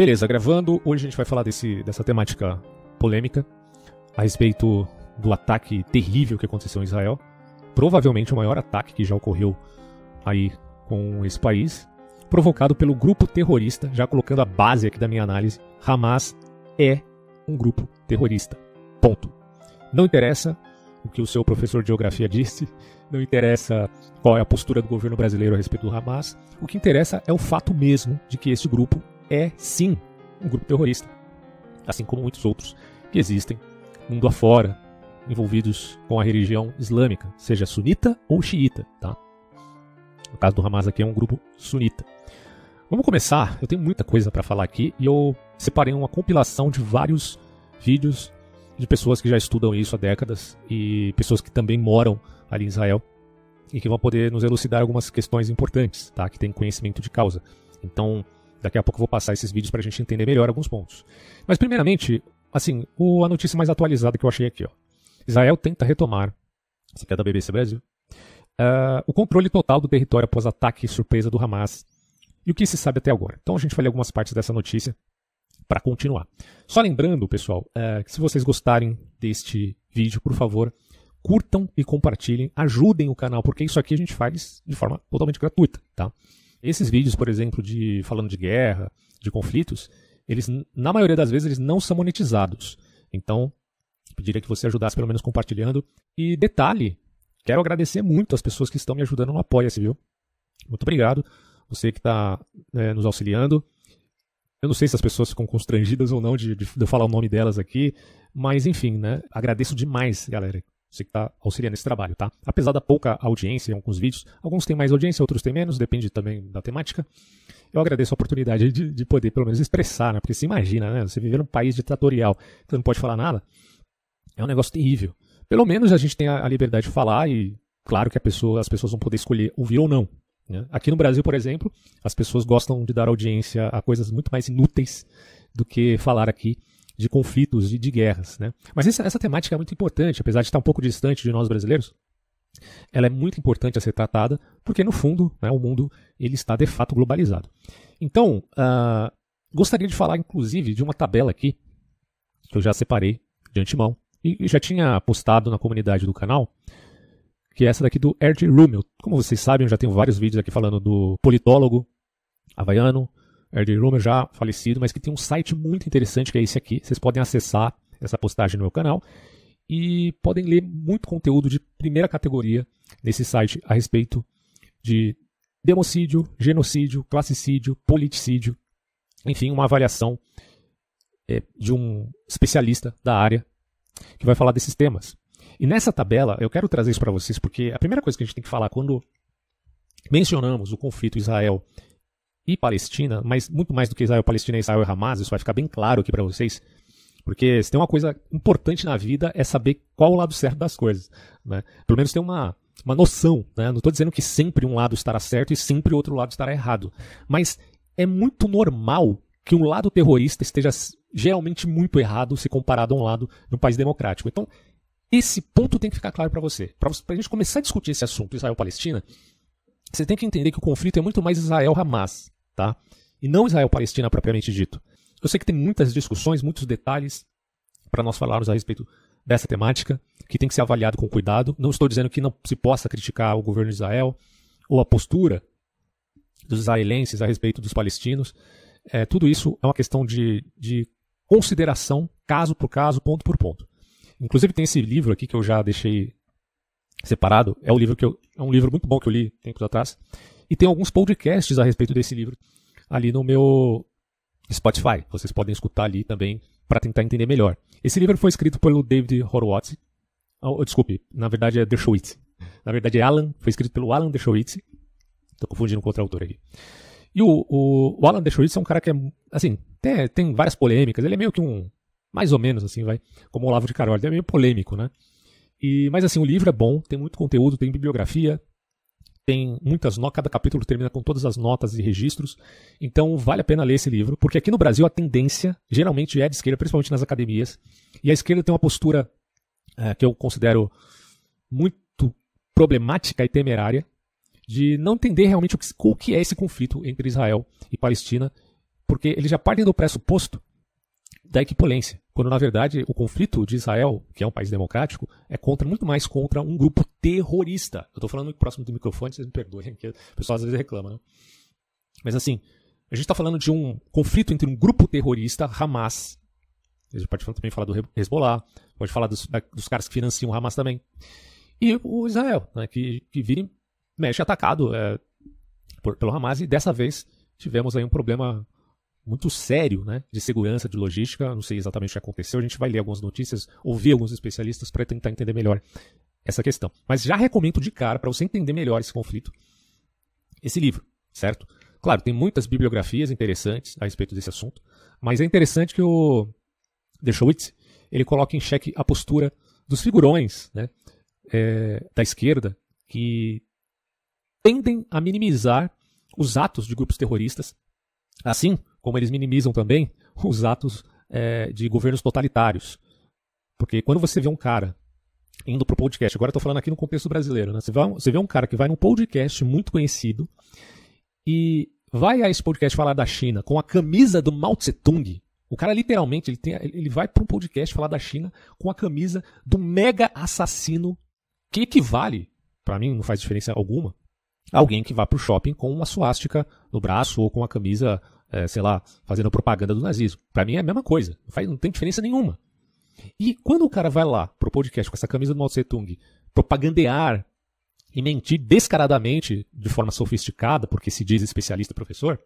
Beleza, gravando. Hoje a gente vai falar desse, dessa temática polêmica a respeito do ataque terrível que aconteceu em Israel. Provavelmente o maior ataque que já ocorreu aí com esse país, provocado pelo grupo terrorista, já colocando a base aqui da minha análise, Hamas é um grupo terrorista. Ponto. Não interessa o que o seu professor de geografia disse, não interessa qual é a postura do governo brasileiro a respeito do Hamas, o que interessa é o fato mesmo de que esse grupo é sim um grupo terrorista, assim como muitos outros que existem mundo afora, envolvidos com a religião islâmica, seja sunita ou xiita, tá? No caso do Hamas aqui é um grupo sunita. Vamos começar, eu tenho muita coisa para falar aqui e eu separei uma compilação de vários vídeos de pessoas que já estudam isso há décadas e pessoas que também moram ali em Israel e que vão poder nos elucidar algumas questões importantes, tá? Que tem conhecimento de causa. Então, Daqui a pouco eu vou passar esses vídeos para a gente entender melhor alguns pontos. Mas, primeiramente, assim, o, a notícia mais atualizada que eu achei aqui. Ó. Israel tenta retomar, isso aqui é da BBC Brasil, uh, o controle total do território após ataque surpresa do Hamas e o que se sabe até agora. Então a gente vai ler algumas partes dessa notícia para continuar. Só lembrando, pessoal, uh, que se vocês gostarem deste vídeo, por favor, curtam e compartilhem, ajudem o canal, porque isso aqui a gente faz de forma totalmente gratuita, tá? Esses vídeos, por exemplo, de falando de guerra, de conflitos, eles na maioria das vezes eles não são monetizados. Então, pediria que você ajudasse pelo menos compartilhando. E detalhe, quero agradecer muito as pessoas que estão me ajudando no Apoia-se, viu? Muito obrigado, você que está né, nos auxiliando. Eu não sei se as pessoas ficam constrangidas ou não de, de, de eu falar o nome delas aqui, mas enfim, né? Agradeço demais, galera, você que está auxiliando esse trabalho, tá? Apesar da pouca audiência em alguns vídeos, alguns têm mais audiência, outros têm menos, depende também da temática. Eu agradeço a oportunidade de, de poder, pelo menos, expressar, né? Porque se imagina, né? Você viver num país ditatorial, você não pode falar nada, é um negócio terrível. Pelo menos a gente tem a, a liberdade de falar e, claro, que pessoa, as pessoas vão poder escolher ouvir ou não. Né? Aqui no Brasil, por exemplo, as pessoas gostam de dar audiência a coisas muito mais inúteis do que falar aqui de conflitos, de, de guerras. Né? Mas essa, essa, temática é muito importante, apesar de estar um pouco distante de nós brasileiros, ela é muito importante a ser tratada, porque no fundo né, o mundo ele está de fato globalizado. Então, uh, gostaria de falar inclusive de uma tabela aqui, que eu já separei de antemão, e já tinha postado na comunidade do canal, que é essa daqui do Erd Rummel. Como vocês sabem, eu já tenho vários vídeos aqui falando do politólogo havaiano, Ed Romer já falecido, mas que tem um site muito interessante que é esse aqui. Vocês podem acessar essa postagem no meu canal e podem ler muito conteúdo de primeira categoria nesse site a respeito de democídio, genocídio, classicídio, politicídio, enfim, uma avaliação é, de um especialista da área que vai falar desses temas. E nessa tabela, eu quero trazer isso para vocês porque a primeira coisa que a gente tem que falar quando mencionamos o conflito Israel e Palestina, mas muito mais do que Israel, Palestina, Israel e Hamas, isso vai ficar bem claro aqui para vocês, porque se tem uma coisa importante na vida é saber qual o lado certo das coisas, né? Pelo menos tem uma uma noção, né? Não estou dizendo que sempre um lado estará certo e sempre o outro lado estará errado, mas é muito normal que um lado terrorista esteja geralmente muito errado se comparado a um lado de um país democrático. Então, esse ponto tem que ficar claro para você. Para a gente começar a discutir esse assunto Israel-Palestina, você tem que entender que o conflito é muito mais Israel-Hamas, tá? E não Israel-Palestina propriamente dito. Eu sei que tem muitas discussões, muitos detalhes para nós falarmos a respeito dessa temática, que tem que ser avaliado com cuidado. Não estou dizendo que não se possa criticar o governo de Israel ou a postura dos israelenses a respeito dos palestinos. É, tudo isso é uma questão de, de consideração, caso por caso, ponto por ponto. Inclusive tem esse livro aqui que eu já deixei separado, é um livro que eu, é um livro muito bom que eu li tempos atrás. E tem alguns podcasts a respeito desse livro ali no meu Spotify. Vocês podem escutar ali também para tentar entender melhor. Esse livro foi escrito pelo David Horowitz. Oh, oh, desculpe, na verdade é Dershowitz. Na verdade é Alan, foi escrito pelo Alan Dershowitz. Estou confundindo com outro autor aqui. E o, o, o Alan Dershowitz é um cara que é, assim, tem, tem várias polêmicas. Ele é meio que um, mais ou menos assim, vai, como o Olavo de Carol. Ele é meio polêmico, né? E, mas assim, o livro é bom, tem muito conteúdo, tem bibliografia, tem muitas notas, cada capítulo termina com todas as notas e registros. Então vale a pena ler esse livro, porque aqui no Brasil a tendência geralmente é de esquerda, principalmente nas academias. E a esquerda tem uma postura é, que eu considero muito problemática e temerária de não entender realmente o que, o que é esse conflito entre Israel e Palestina, porque eles já partem do pressuposto da equipolência, quando na verdade o conflito de Israel, que é um país democrático, é contra muito mais contra um grupo terrorista. Eu estou falando próximo do microfone, vocês me perdoem, porque o pessoal às vezes reclama. Né? Mas assim, a gente está falando de um conflito entre um grupo terrorista, Hamas, a gente pode também falar do Hezbollah, pode falar dos, dos caras que financiam o Hamas também, e o Israel, né, que, que vira e mexe atacado é, por, pelo Hamas, e dessa vez tivemos aí um problema muito sério né, de segurança, de logística. Não sei exatamente o que aconteceu, a gente vai ler algumas notícias, ouvir alguns especialistas para tentar entender melhor essa questão. Mas já recomendo de cara, para você entender melhor esse conflito, esse livro, certo? Claro, tem muitas bibliografias interessantes a respeito desse assunto, mas é interessante que o Dershowitz ele coloca em xeque a postura dos figurões né, é, da esquerda que tendem a minimizar os atos de grupos terroristas Assim como eles minimizam também os atos é, de governos totalitários. Porque quando você vê um cara indo para o podcast, agora estou falando aqui no contexto brasileiro, né? você, vê um, você vê um cara que vai num podcast muito conhecido e vai a esse podcast falar da China com a camisa do Mao Tse-Tung, o cara literalmente ele, tem, ele vai para um podcast falar da China com a camisa do mega assassino que equivale, para mim não faz diferença alguma, alguém que vá para o shopping com uma suástica no braço ou com a camisa, é, sei lá, fazendo propaganda do nazismo. Para mim é a mesma coisa, não, faz, não tem diferença nenhuma. E quando o cara vai lá pro podcast com essa camisa do Mao Tse Tung propagandear e mentir descaradamente de forma sofisticada, porque se diz especialista professor,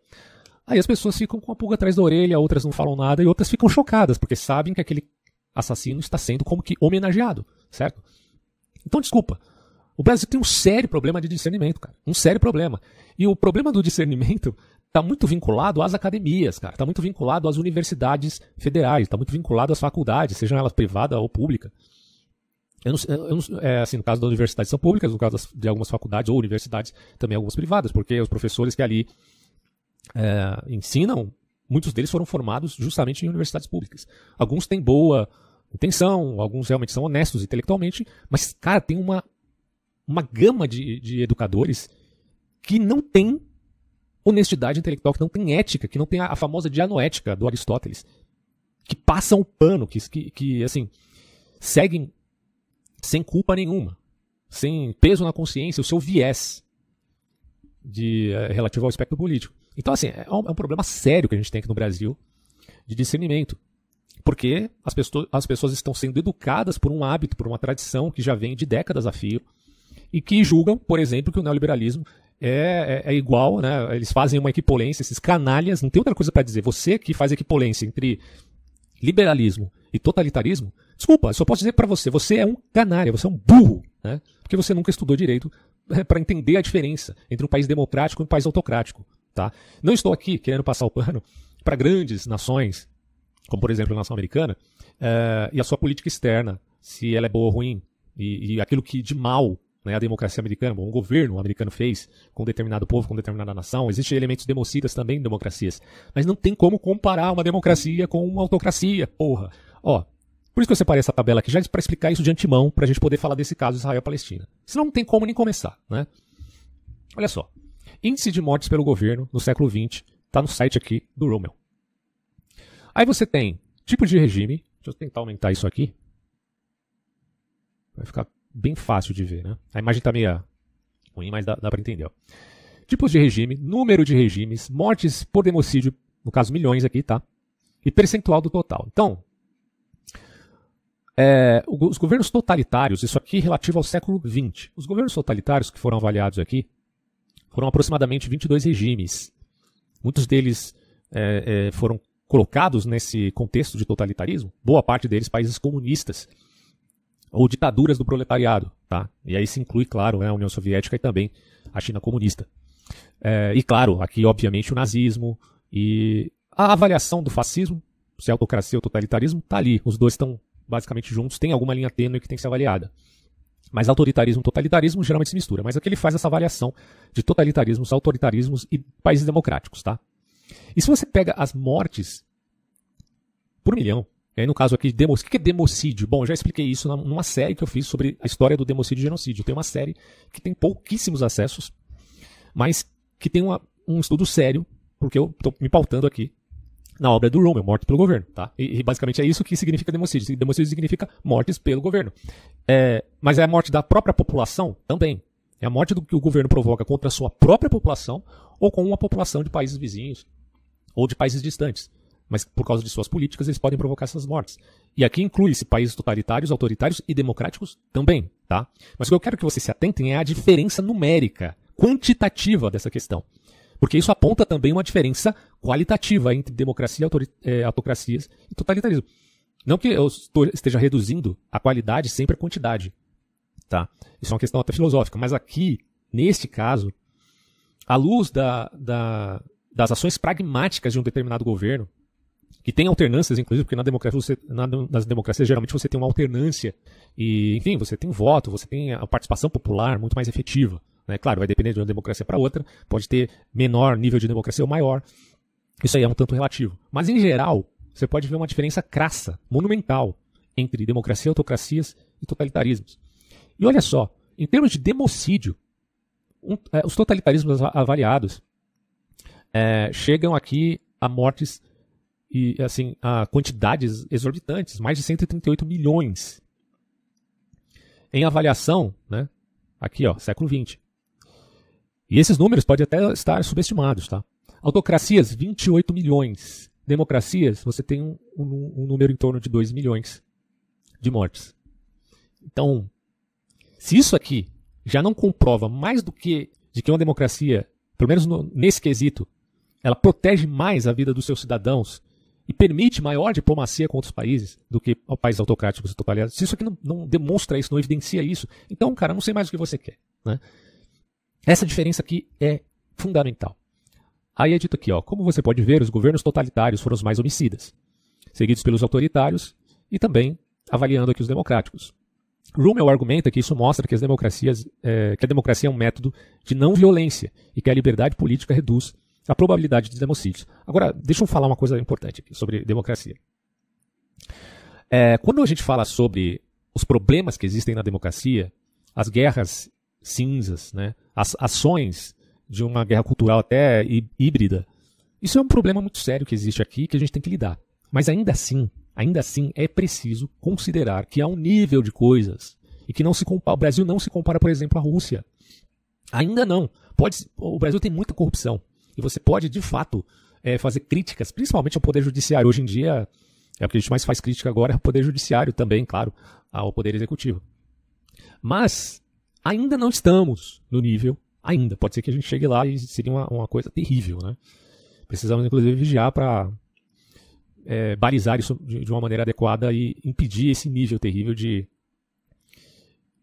aí as pessoas ficam com a pulga atrás da orelha, outras não falam nada e outras ficam chocadas, porque sabem que aquele assassino está sendo como que homenageado, certo? Então, desculpa, o Brasil tem um sério problema de discernimento, cara. Um sério problema. E o problema do discernimento está muito vinculado às academias, cara. Está muito vinculado às universidades federais, está muito vinculado às faculdades, sejam elas privada ou pública. Eu não, eu não, é, assim, no caso das universidades são públicas, no caso das, de algumas faculdades ou universidades também algumas privadas, porque os professores que ali é, ensinam, muitos deles foram formados justamente em universidades públicas. Alguns têm boa intenção, alguns realmente são honestos intelectualmente, mas, cara, tem uma uma gama de, de educadores que não tem honestidade intelectual, que não tem ética, que não tem a, a famosa dianoética do Aristóteles, que passam o pano, que, que, que assim, seguem sem culpa nenhuma, sem peso na consciência, o seu viés de, é, relativo ao espectro político. Então, assim, é um, é um, problema sério que a gente tem aqui no Brasil de discernimento. Porque as, pessoas, as pessoas estão sendo educadas por um hábito, por uma tradição que já vem de décadas a fio, e que julgam, por exemplo, que o neoliberalismo é, é, é, igual, né? Eles fazem uma equipolência, esses canalhas, não tem outra coisa para dizer. Você que faz equipolência entre liberalismo e totalitarismo, desculpa, só posso dizer para você, você é um canalha, você é um burro, né? Porque você nunca estudou direito né, para entender a diferença entre um país democrático e um país autocrático, tá? Não estou aqui querendo passar o pano para grandes nações, como por exemplo a nação americana, uh, e a sua política externa, se ela é boa ou ruim, e, e aquilo que de mal né, a democracia americana, o um governo americano fez com determinado povo, com determinada nação. Existem elementos democidas também em democracias. Mas não tem como comparar uma democracia com uma autocracia, porra. Ó, por isso que eu separei essa tabela aqui já para explicar isso de antemão, para a gente poder falar desse caso Israel-Palestina. Senão não tem como nem começar, né? Olha só. Índice de mortes pelo governo no século XX está no site aqui do Rommel. Aí você tem tipo de regime. Deixa eu tentar aumentar isso aqui. Vai ficar bem fácil de ver. Né? A imagem está meio ruim, mas dá, dá para entender. Ó. Tipos de regime, número de regimes, mortes por democídio, no caso milhões aqui, tá? E percentual do total. Então, é, os governos totalitários, isso aqui relativo ao século XX. Os governos totalitários que foram avaliados aqui foram aproximadamente 22 regimes. Muitos deles é, é, foram colocados nesse contexto de totalitarismo, boa parte deles países comunistas ou ditaduras do proletariado, tá? E aí se inclui, claro, né, a União Soviética e também a China comunista. É, e claro, aqui obviamente o nazismo e a avaliação do fascismo, se é autocracia ou totalitarismo, tá ali. Os dois estão basicamente juntos, tem alguma linha tênue que tem que ser avaliada. Mas autoritarismo e totalitarismo geralmente se mistura. Mas aqui ele faz essa avaliação de totalitarismos, autoritarismos e países democráticos, tá? E se você pega as mortes por milhão, e aí, no caso aqui, demo... o que é democídio? Bom, já expliquei isso numa série que eu fiz sobre a história do democídio e genocídio. Tem uma série que tem pouquíssimos acessos, mas que tem uma, um estudo sério, porque eu estou me pautando aqui na obra do Rommel, morte pelo governo. Tá? E, e, basicamente é isso que significa democídio. Democídio significa mortes pelo governo. É, mas é a morte da própria população também. É a morte do que o governo provoca contra a sua própria população ou com uma população de países vizinhos ou de países distantes mas por causa de suas políticas eles podem provocar essas mortes. E aqui inclui-se países totalitários, autoritários e democráticos também, tá? Mas o que eu quero que vocês se atentem é a diferença numérica, quantitativa dessa questão. Porque isso aponta também uma diferença qualitativa entre democracia, é, autocracias e totalitarismo. Não que eu esteja reduzindo a qualidade sempre à quantidade, tá? Isso é uma questão até filosófica, mas aqui, neste caso, à luz da, da, das ações pragmáticas de um determinado governo, que tem alternâncias, inclusive, porque na democracia você, na, nas democracias geralmente você tem uma alternância e, enfim, você tem voto, você tem a participação popular muito mais efetiva. Né? Claro, vai depender de uma democracia para outra, pode ter menor nível de democracia ou maior. Isso aí é um tanto relativo. Mas, em geral, você pode ver uma diferença crassa, monumental, entre democracia, autocracias e totalitarismos. E olha só, em termos de democídio, um, é, os totalitarismos avaliados é, chegam aqui a mortes e assim, a quantidades exorbitantes, mais de 138 milhões. Em avaliação, né? Aqui, ó, século 20. E esses números podem até estar subestimados, tá? Autocracias, 28 milhões. Democracias, você tem um, um, um número em torno de 2 milhões de mortes. Então, se isso aqui já não comprova mais do que de que uma democracia, pelo menos no, nesse quesito, ela protege mais a vida dos seus cidadãos e permite maior diplomacia com outros países do que países autocráticos e totalitários. Se isso aqui não, não, demonstra isso, não evidencia isso, então, cara, não sei mais o que você quer. Né? Essa diferença aqui é fundamental. Aí é dito aqui, ó, como você pode ver, os governos totalitários foram os mais homicidas, seguidos pelos autoritários e também avaliando aqui os democráticos. Rummel argumenta que isso mostra que, as democracias, é, que a democracia é um método de não violência e que a liberdade política reduz a probabilidade de democídios. Agora, deixa eu falar uma coisa importante aqui sobre democracia. É, quando a gente fala sobre os problemas que existem na democracia, as guerras cinzas, né, as ações de uma guerra cultural até híbrida, isso é um problema muito sério que existe aqui que a gente tem que lidar. Mas ainda assim, ainda assim é preciso considerar que há um nível de coisas e que não se compara, o Brasil não se compara, por exemplo, à Rússia. Ainda não. Pode, o Brasil tem muita corrupção. E você pode, de fato, é, fazer críticas, principalmente ao Poder Judiciário. Hoje em dia, é o que a gente mais faz crítica agora é ao Poder Judiciário também, claro, ao Poder Executivo. Mas ainda não estamos no nível, ainda. Pode ser que a gente chegue lá e seria uma, uma coisa terrível, né? Precisamos, inclusive, vigiar para é, balizar isso de, de, uma maneira adequada e impedir esse nível terrível de,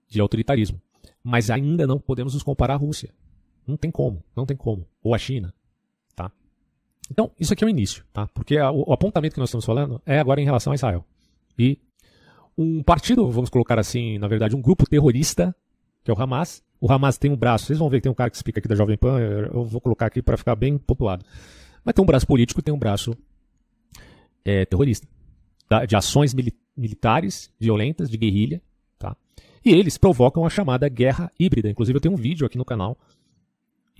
de autoritarismo. Mas ainda não podemos nos comparar à Rússia. Não tem como, não tem como. Ou à China. Então, isso aqui é o início, tá? Porque a, o apontamento que nós estamos falando é agora em relação a Israel. E um partido, vamos colocar assim, na verdade, um grupo terrorista, que é o Hamas. O Hamas tem um braço, vocês vão ver que tem um cara que explica aqui da Jovem Pan, eu vou colocar aqui para ficar bem pontuado. Mas tem um braço político, tem um braço é, terrorista, tá? de ações mili militares, violentas, de guerrilha. Tá? E eles provocam a chamada guerra híbrida. Inclusive, eu tenho um vídeo aqui no canal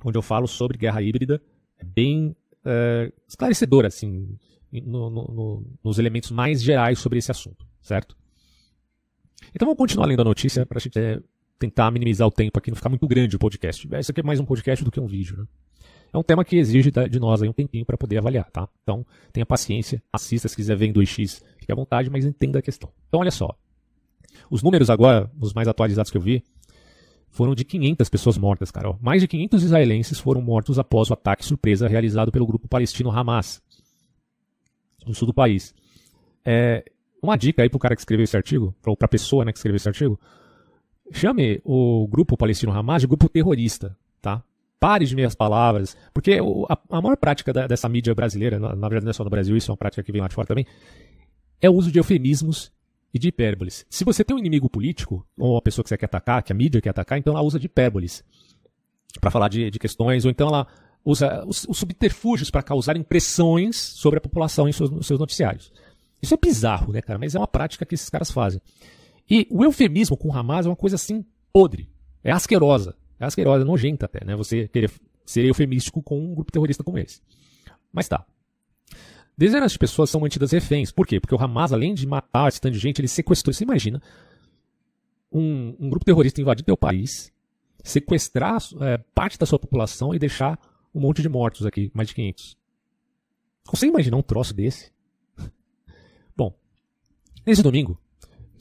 onde eu falo sobre guerra híbrida. É bem é, esclarecedor esclarecedora, assim, no, no, no, nos elementos mais gerais sobre esse assunto, certo? Então vamos continuar lendo a notícia para a gente é, tentar minimizar o tempo aqui, não ficar muito grande o podcast. É, isso aqui é mais um podcast do que um vídeo, né? É um tema que exige de nós aí um tempinho para poder avaliar, tá? Então tenha paciência, assista se quiser ver em 2x, fique à vontade, mas entenda a questão. Então olha só, os números agora, os mais atualizados que eu vi, foram de 500 pessoas mortas, Carol. Mais de 500 israelenses foram mortos após o ataque surpresa realizado pelo grupo palestino Hamas, no sul do país. É, uma dica aí pro cara que escreveu esse artigo, ou pra pessoa né, que escreveu esse artigo, chame o grupo palestino Hamas de grupo terrorista, tá? Pare de meias palavras, porque o, a, a, maior prática da, dessa mídia brasileira, na, na verdade não é só no Brasil, isso é uma prática que vem lá de fora também, é o uso de eufemismos e de hipérboles. Se você tem um inimigo político, ou uma pessoa que você quer atacar, que a mídia quer atacar, então ela usa de hipérboles para falar de, de questões, ou então ela usa os, os subterfúgios para causar impressões sobre a população em seus, seus noticiários. Isso é bizarro, né, cara? Mas é uma prática que esses caras fazem. E o eufemismo com o Hamas é uma coisa assim podre. É asquerosa. É asquerosa, é nojenta até, né? Você querer ser eufemístico com um grupo terrorista como esse. Mas tá. Dezenas de pessoas são mantidas reféns. Por quê? Porque o Hamas, além de matar esse tanto de gente, ele sequestrou. Você imagina um, um grupo terrorista invadir teu país, sequestrar é, parte da sua população e deixar um monte de mortos aqui, mais de 500. Consegue imaginar um troço desse? Bom, nesse domingo,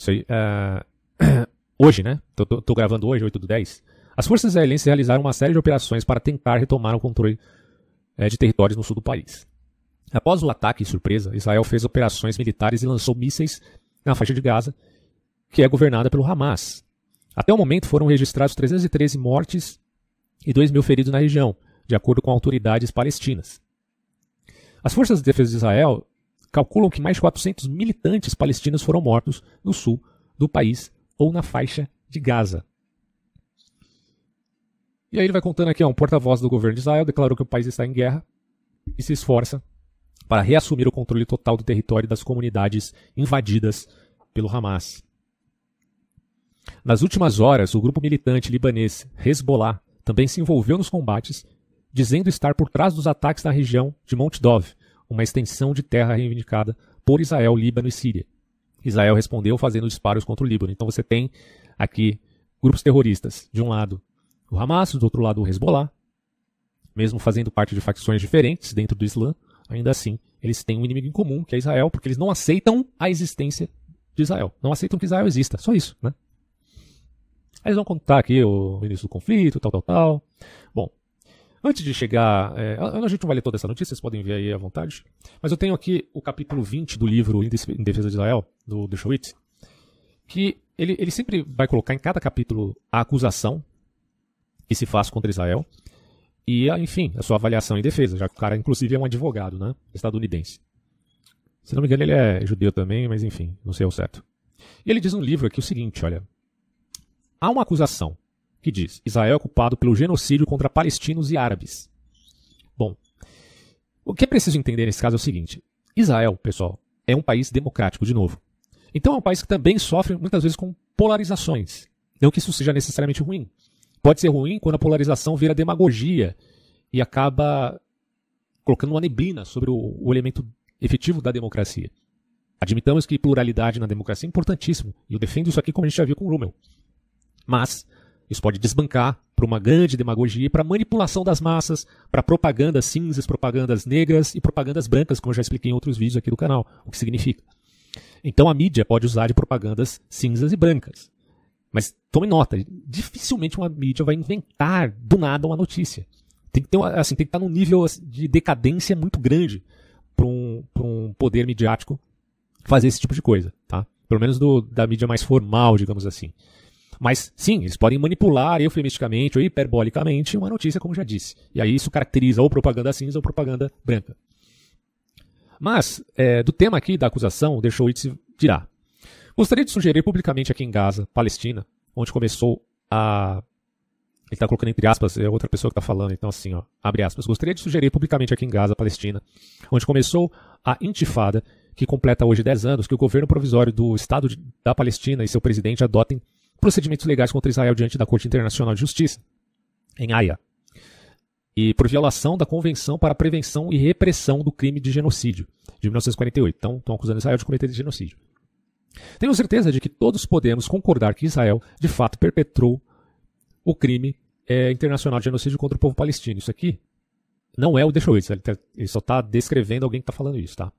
aí, é, hoje, né? Estou gravando hoje, 8 do 10. As forças israelenses realizaram uma série de operações para tentar retomar o controle é, de territórios no sul do país. Após o ataque em surpresa, Israel fez operações militares e lançou mísseis na faixa de Gaza, que é governada pelo Hamas. Até o momento foram registrados 313 mortes e 2 mil feridos na região, de acordo com autoridades palestinas. As forças de defesa de Israel calculam que mais de 400 militantes palestinos foram mortos no sul do país ou na faixa de Gaza. E aí ele vai contando aqui, ó, um porta-voz do governo de Israel declarou que o país está em guerra e se esforça para reassumir o controle total do território das comunidades invadidas pelo Hamas. Nas últimas horas, o grupo militante libanês Hezbollah também se envolveu nos combates, dizendo estar por trás dos ataques na região de Monte Dov, uma extensão de terra reivindicada por Israel, Líbano e Síria. Israel respondeu fazendo disparos contra o Líbano. Então você tem aqui grupos terroristas, de um lado o Hamas, do outro lado o Hezbollah, mesmo fazendo parte de facções diferentes dentro do Islã, ainda assim, eles têm um inimigo em comum, que é Israel, porque eles não aceitam a existência de Israel. Não aceitam que Israel exista. Só isso, né? Aí eles vão contar aqui o início do conflito, tal, tal, tal. Bom, antes de chegar. É, a gente não vai ler toda essa notícia, vocês podem ver aí à vontade. Mas eu tenho aqui o capítulo 20 do livro Em Defesa de Israel, do Dershowitz, que ele, ele sempre vai colocar em cada capítulo a acusação que se faz contra Israel e, enfim, a é sua avaliação em defesa, já que o cara, inclusive, é um advogado, né? Estadunidense. Se não me engano, ele é judeu também, mas enfim, não sei ao certo. E ele diz no livro aqui o seguinte: olha. Há uma acusação que diz Israel é culpado pelo genocídio contra palestinos e árabes. Bom, o que é preciso entender nesse caso é o seguinte: Israel, pessoal, é um país democrático, de novo. Então é um país que também sofre muitas vezes com polarizações. Não que isso seja necessariamente ruim, pode ser ruim quando a polarização vira demagogia e acaba colocando uma neblina sobre o, o elemento efetivo da democracia. Admitamos que pluralidade na democracia é importantíssimo, e eu defendo isso aqui como a gente já viu com o Rummel. Mas isso pode desbancar para uma grande demagogia e para manipulação das massas, para propagandas cinzas, propagandas negras e propagandas brancas, como eu já expliquei em outros vídeos aqui do canal, o que significa. Então a mídia pode usar de propagandas cinzas e brancas. Mas tome nota, dificilmente uma mídia vai inventar do nada uma notícia. Tem que, ter, assim, tem que estar num nível assim, de decadência muito grande para um, um poder midiático fazer esse tipo de coisa, tá? Pelo menos do, da mídia mais formal, digamos assim. Mas sim, eles podem manipular eufemisticamente ou hiperbolicamente uma notícia, como já disse. E aí isso caracteriza ou propaganda cinza ou propaganda branca. Mas, é, do tema aqui da acusação, deixou Dershowitz dirá: Gostaria de sugerir publicamente aqui em Gaza, Palestina, onde começou a. Ele está colocando entre aspas, é outra pessoa que está falando, então assim, ó, abre aspas. Gostaria de sugerir publicamente aqui em Gaza, Palestina, onde começou a Intifada, que completa hoje 10 anos, que o governo provisório do Estado da Palestina e seu presidente adotem procedimentos legais contra Israel diante da Corte Internacional de Justiça, em Haia, e por violação da Convenção para a Prevenção e Repressão do Crime de Genocídio, de 1948. Então, estão acusando Israel de cometer genocídio. Tenho certeza de que todos podemos concordar que Israel, de fato, perpetrou o crime é, internacional de genocídio contra o povo palestino. Isso aqui não é o Dershowitz, é ele, tá, ele só está descrevendo alguém que está falando isso, tá?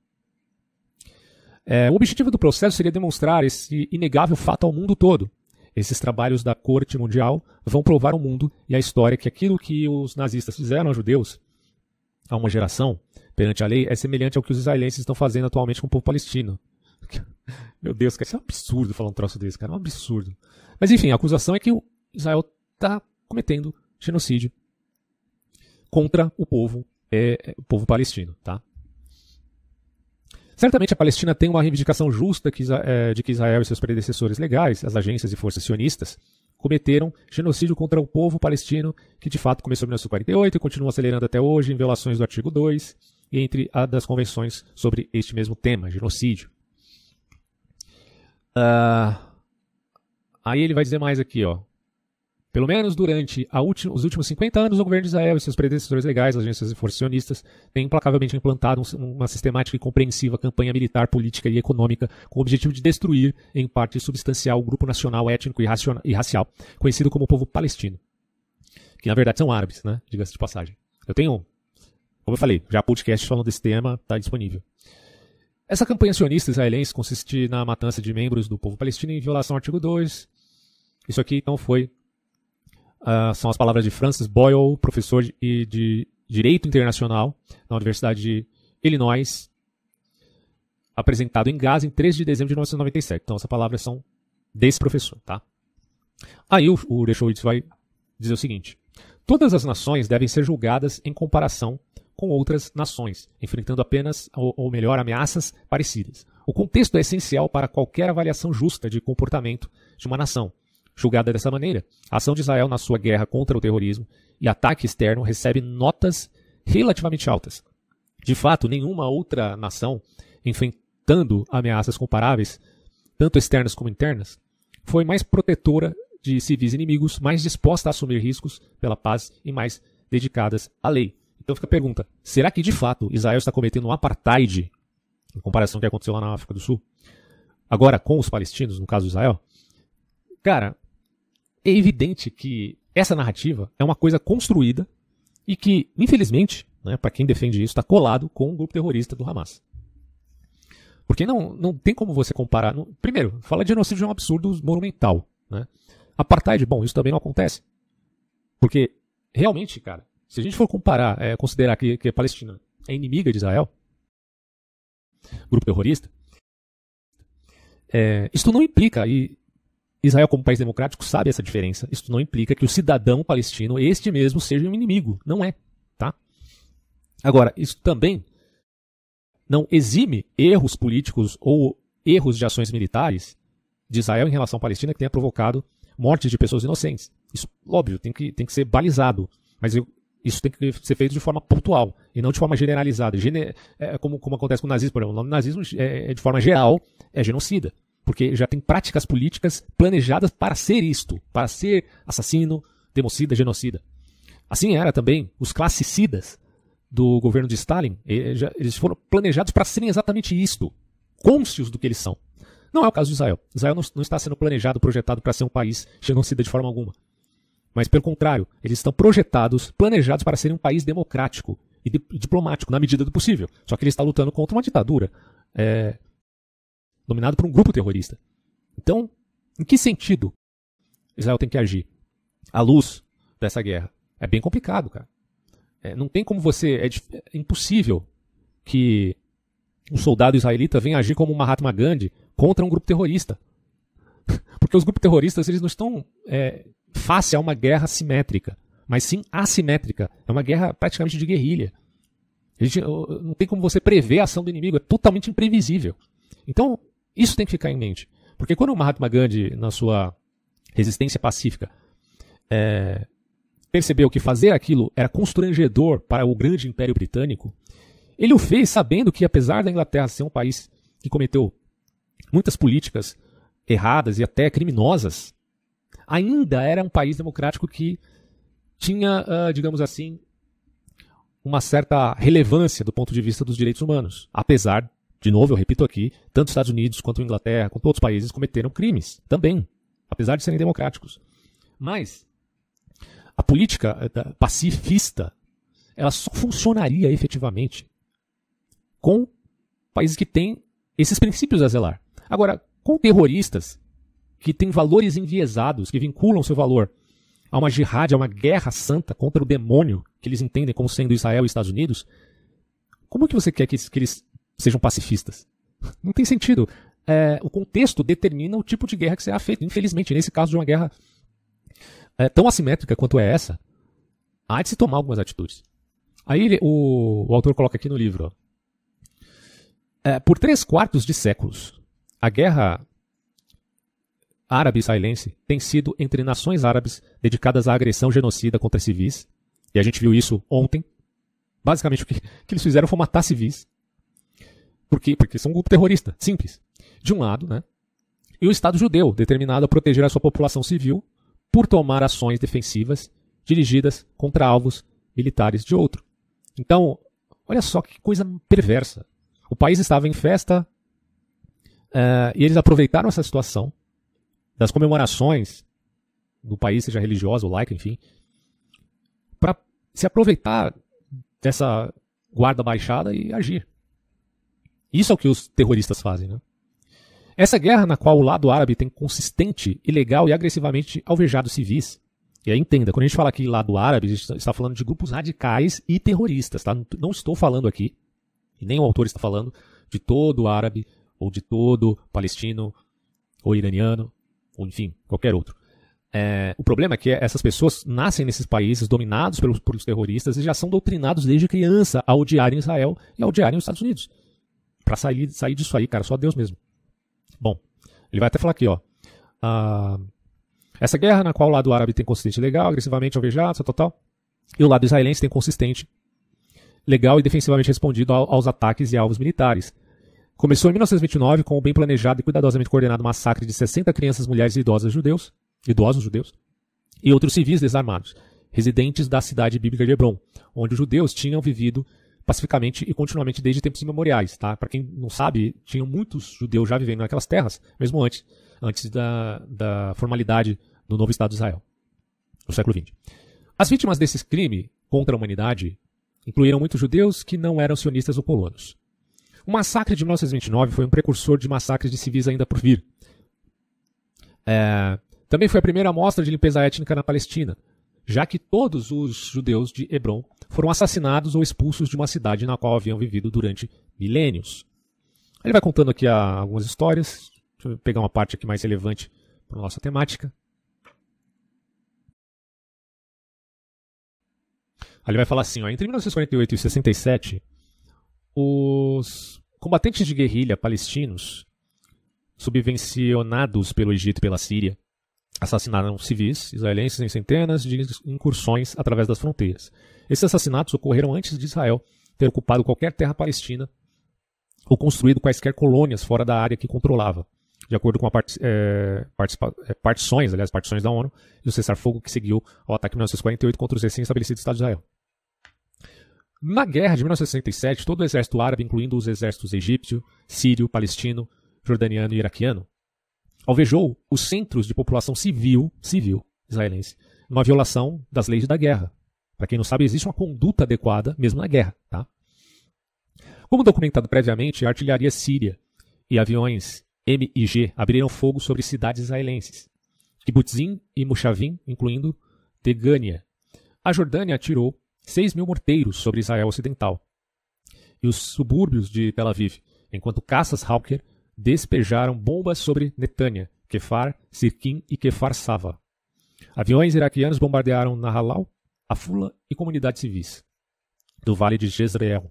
É, o objetivo do processo seria demonstrar esse inegável fato ao mundo todo. Esses trabalhos da Corte Mundial vão provar ao mundo e à história que aquilo que os nazistas fizeram aos judeus, a uma geração, perante a lei, é semelhante ao que os israelenses estão fazendo atualmente com o povo palestino. Meu Deus, cara, isso é um absurdo falar um troço desse, cara. É um absurdo. Mas enfim, a acusação é que o Israel está cometendo genocídio contra o povo, é, é, o povo palestino, tá? Certamente a Palestina tem uma reivindicação justa que, é, de que Israel e seus predecessores legais, as agências e forças sionistas, cometeram genocídio contra o povo palestino, que de fato começou em 1948 e continua acelerando até hoje em violações do artigo 2 e entre a das convenções sobre este mesmo tema, genocídio. Uh, aí ele vai dizer mais aqui, ó. Pelo menos durante última, os últimos 50 anos, o governo de Israel e seus predecessores legais, as agências forcionistas, têm implacavelmente implantado um, uma sistemática e compreensiva campanha militar, política e econômica com o objetivo de destruir, em parte substancial, o grupo nacional étnico e, e racial, conhecido como povo palestino. Que na verdade são árabes, né? Diga-se de passagem. Eu tenho, como eu falei, já podcast falando desse tema, está disponível. Essa campanha sionista israelense consiste na matança de membros do povo palestino em violação ao artigo 2. Isso aqui, então, foi. Uh, são as palavras de Francis Boyle, professor de, de Direito Internacional na Universidade de Illinois, apresentado em Gaza em 3 de dezembro de 1997. Então, essas palavras são desse professor, tá? Aí o, o Dershowitz vai dizer o seguinte: Todas as nações devem ser julgadas em comparação com outras nações, enfrentando apenas, ou, ou melhor, ameaças parecidas. O contexto é essencial para qualquer avaliação justa de comportamento de uma nação. Julgada dessa maneira, a ação de Israel na sua guerra contra o terrorismo e ataque externo recebe notas relativamente altas. De fato, nenhuma outra nação enfrentando ameaças comparáveis, tanto externas como internas, foi mais protetora de civis inimigos, mais disposta a assumir riscos pela paz e mais dedicadas à lei. Então fica a pergunta: será que de fato Israel está cometendo um apartheid em comparação o que aconteceu lá na África do Sul? Agora com os palestinos, no caso de Israel? Cara, é evidente que essa narrativa é uma coisa construída e que, infelizmente, né, para quem defende isso, está colado com o grupo terrorista do Hamas. Porque não, não tem como você comparar. primeiro, fala de genocídio é um absurdo monumental. Né? Apartheid, bom, isso também não acontece. Porque, realmente, cara, se a gente for comparar, é, considerar que, que a Palestina é inimiga de Israel, grupo terrorista, é, isto não implica, e Israel como país democrático sabe essa diferença, isto não implica que o cidadão palestino, este mesmo, seja um inimigo. Não é. Tá? Agora, isso também não exime erros políticos ou erros de ações militares de Israel em relação à Palestina que tenha provocado mortes de pessoas inocentes. Isso, óbvio, tem que, tem que ser balizado. Mas eu, isso tem que ser feito de forma pontual e não de forma generalizada. Gene é, é como, como acontece com o nazismo, por exemplo. O nome nazismo, é, é, de forma geral, é genocida. Porque já tem práticas políticas planejadas para ser isto, para ser assassino, democida, genocida. Assim era também os classicidas do governo de Stalin. Eles foram planejados para serem exatamente isto, cônscios do que eles são. Não é o caso de Israel. Israel não, não está sendo planejado, projetado para ser um país genocida de forma alguma. Mas, pelo contrário, eles estão projetados, planejados para serem um país democrático e diplomático, na medida do possível. Só que ele está lutando contra uma ditadura é, dominada por um grupo terrorista. Então, em que sentido Israel tem que agir à luz dessa guerra? É bem complicado, cara. É, não tem como você. É, é, impossível que um soldado israelita venha agir como Mahatma Gandhi contra um grupo terrorista. Porque os grupos terroristas eles não estão é, face a é uma guerra simétrica, mas sim assimétrica. É uma guerra praticamente de guerrilha. não tem como você prever a ação do inimigo, é totalmente imprevisível. Então, isso tem que ficar em mente. Porque quando o Mahatma Gandhi, na sua resistência pacífica, é, percebeu que fazer aquilo era constrangedor para o grande império britânico, ele o fez sabendo que, apesar da Inglaterra ser um país que cometeu muitas políticas erradas e até criminosas, ainda era um país democrático que tinha, uh, digamos assim, uma certa relevância do ponto de vista dos direitos humanos. Apesar, de novo, eu repito aqui, tanto os Estados Unidos quanto a Inglaterra, quanto outros países cometeram crimes também, apesar de serem democráticos. Mas a política eh, pacifista ela só funcionaria efetivamente com países que têm esses princípios a zelar. Agora, com terroristas que tem valores enviesados, que vinculam seu valor a uma jihad, a uma guerra santa contra o demônio, que eles entendem como sendo Israel e Estados Unidos, como é que você quer que, que eles sejam pacifistas? Não tem sentido. É, o contexto determina o tipo de guerra que será é feita. Infelizmente, nesse caso de uma guerra é, tão assimétrica quanto é essa, há de se tomar algumas atitudes. Aí ele, o, o, autor coloca aqui no livro: ó, é, por três quartos de séculos, a guerra árabe israelense tem sido entre nações árabes dedicadas à agressão genocida contra civis, e a gente viu isso ontem. Basicamente, o que, que eles fizeram foi matar civis. Por quê? Porque são um grupo terrorista, simples. De um lado, né? E o Estado judeu, determinado a proteger a sua população civil por tomar ações defensivas dirigidas contra alvos militares de outro. Então, olha só que coisa perversa. O país estava em festa uh, e eles aproveitaram essa situação das comemorações do país, seja religiosa ou laica, enfim, para se aproveitar dessa guarda baixada e agir. Isso é o que os terroristas fazem. Né? Essa guerra, na qual o lado árabe tem consistente, ilegal e agressivamente alvejado civis. E aí entenda, quando a gente fala aqui lado árabe, a gente está falando de grupos radicais e terroristas, tá? Não estou falando aqui, e nem o autor está falando, de todo árabe ou de todo palestino ou iraniano ou enfim, qualquer outro. É, o problema é que essas pessoas nascem nesses países dominados pelos, pelos terroristas e já são doutrinados desde criança a odiarem Israel e a odiarem os Estados Unidos. Para sair, sair disso aí, cara, só Deus mesmo. Bom, ele vai até falar aqui, ó. Ah, essa guerra na qual o lado árabe tem consistente legal, agressivamente alvejado, total e o lado israelense tem consistente legal e defensivamente respondido aos ataques e alvos militares. Começou em 1929 com o bem planejado e cuidadosamente coordenado massacre de 60 crianças, mulheres e idosas judeus, idosos judeus e outros civis desarmados, residentes da cidade bíblica de Hebron, onde os judeus tinham vivido pacificamente e continuamente desde tempos imemoriais, tá? Para quem não sabe, tinham muitos judeus já vivendo naquelas terras, mesmo antes, antes da, da formalidade do novo Estado de Israel, no século XX. As vítimas desse crime contra a humanidade incluíram muitos judeus que não eram sionistas ou colonos. O massacre de 1929 foi um precursor de massacres de civis ainda por vir. É, também foi a primeira amostra de limpeza étnica na Palestina, já que todos os judeus de Hebron foram assassinados ou expulsos de uma cidade na qual haviam vivido durante milênios. Ele vai contando aqui algumas histórias. Deixa eu pegar uma parte aqui mais relevante para a nossa temática. Ele vai falar assim: ó, entre 1948 e 67, os combatentes de guerrilha palestinos, subvencionados pelo Egito e pela Síria, assassinaram civis israelenses em centenas de incursões através das fronteiras. Esses assassinatos ocorreram antes de Israel ter ocupado qualquer terra palestina ou construído quaisquer colônias fora da área que controlava. De acordo com part, é, eh, eh, partições, aliás, partições da ONU, e o cessar-fogo que seguiu ao ataque de 1948 contra os recém-estabelecidos Estados de Israel. Na guerra de 1967, todo o exército árabe, incluindo os exércitos egípcio, sírio, palestino, jordaniano e iraquiano, alvejou os centros de população civil, civil israelense, numa violação das leis da guerra. Para quem não sabe, existe uma conduta adequada mesmo na guerra, tá? Como documentado previamente, a artilharia síria e aviões MIG abriram fogo sobre cidades israelenses, Kibbutzim e Mushavim, incluindo Tegânia. A Jordânia atirou 6 mil morteiros sobre Israel Ocidental e os subúrbios de Tel Aviv, enquanto caças Hawker despejaram bombas sobre Netânia, Kefar, Sirkin e Kefar Sava. Aviões iraquianos bombardearam Nahalal, Afula e comunidades civis do Vale de Jezreel.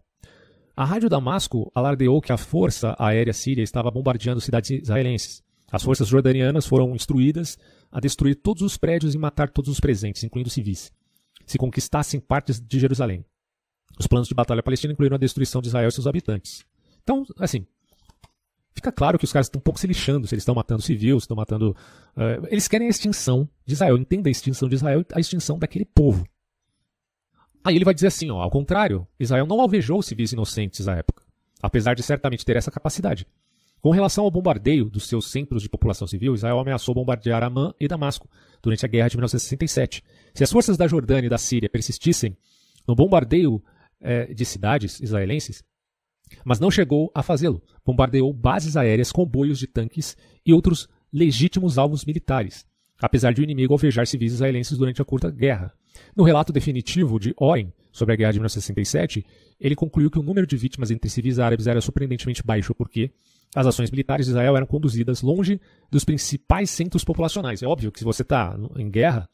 A Rádio Damasco alardeou que a força aérea síria estava bombardeando cidades israelenses. As forças jordanianas foram instruídas a destruir todos os prédios e matar todos os presentes, incluindo civis se conquistassem partes de Jerusalém. Os planos de batalha palestina incluíram a destruição de Israel e seus habitantes. Então, assim, fica claro que os caras estão um pouco se lixando se eles estão matando civis, estão matando. Uh, eles querem a extinção de Israel, entenda a extinção de Israel a extinção daquele povo. Aí ele vai dizer assim: ó, ao contrário, Israel não alvejou civis inocentes à época, apesar de certamente ter essa capacidade. Com relação ao bombardeio dos seus centros de população civil, Israel ameaçou bombardear Amã e Damasco durante a guerra de 1967. Se as forças da Jordânia e da Síria persistissem no bombardeio eh, de cidades israelenses, mas não chegou a fazê-lo. Bombardeou bases aéreas, comboios de tanques e outros legítimos alvos militares, apesar de o inimigo alvejar civis israelenses durante a curta guerra. No relato definitivo de Oren sobre a guerra de 1967, ele concluiu que o número de vítimas entre civis árabes era surpreendentemente baixo, porque as ações militares de Israel eram conduzidas longe dos principais centros populacionais. É óbvio que se você está em guerra,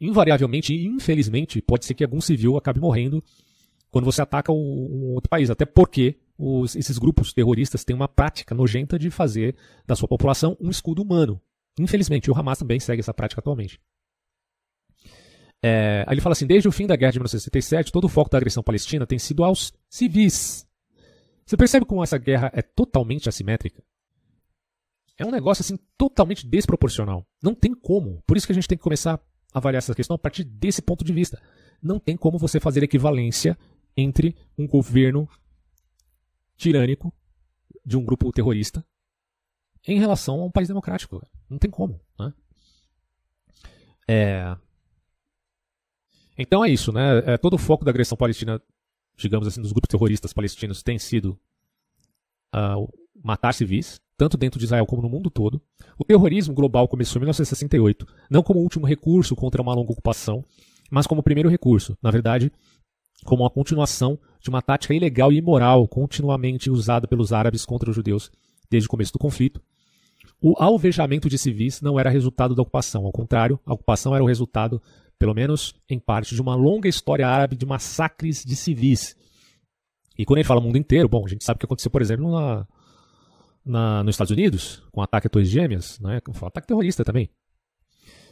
invariavelmente e infelizmente, pode ser que algum civil acabe morrendo quando você ataca um outro país. Até porque os, esses grupos terroristas têm uma prática nojenta de fazer da sua população um escudo humano. Infelizmente, o Hamas também segue essa prática atualmente. É, aí ele fala assim: desde o fim da guerra de 1967, todo o foco da agressão palestina tem sido aos civis. Você percebe como essa guerra é totalmente assimétrica? É um negócio assim totalmente desproporcional. Não tem como. Por isso que a gente tem que começar a avaliar essa questão a partir desse ponto de vista. Não tem como você fazer equivalência entre um governo tirânico de um grupo terrorista em relação a um país democrático. Não tem como, né? É... Então é isso, né? É, todo o foco da agressão palestina digamos assim, dos grupos terroristas palestinos tem sido uh, matar civis, tanto dentro de Israel como no mundo todo. O terrorismo global começou em 1968, não como último recurso contra uma longa ocupação, mas como primeiro recurso, na verdade, como uma continuação de uma tática ilegal e imoral continuamente usada pelos árabes contra os judeus desde o começo do conflito. O alvejamento de civis não era resultado da ocupação, ao contrário, a ocupação era o resultado pelo menos em parte, de uma longa história árabe de massacres de civis. E quando ele fala mundo inteiro, bom, a gente sabe o que aconteceu, por exemplo, na, na, nos Estados Unidos, com o ataque a Torres Gêmeas, né, com um ataque terrorista também.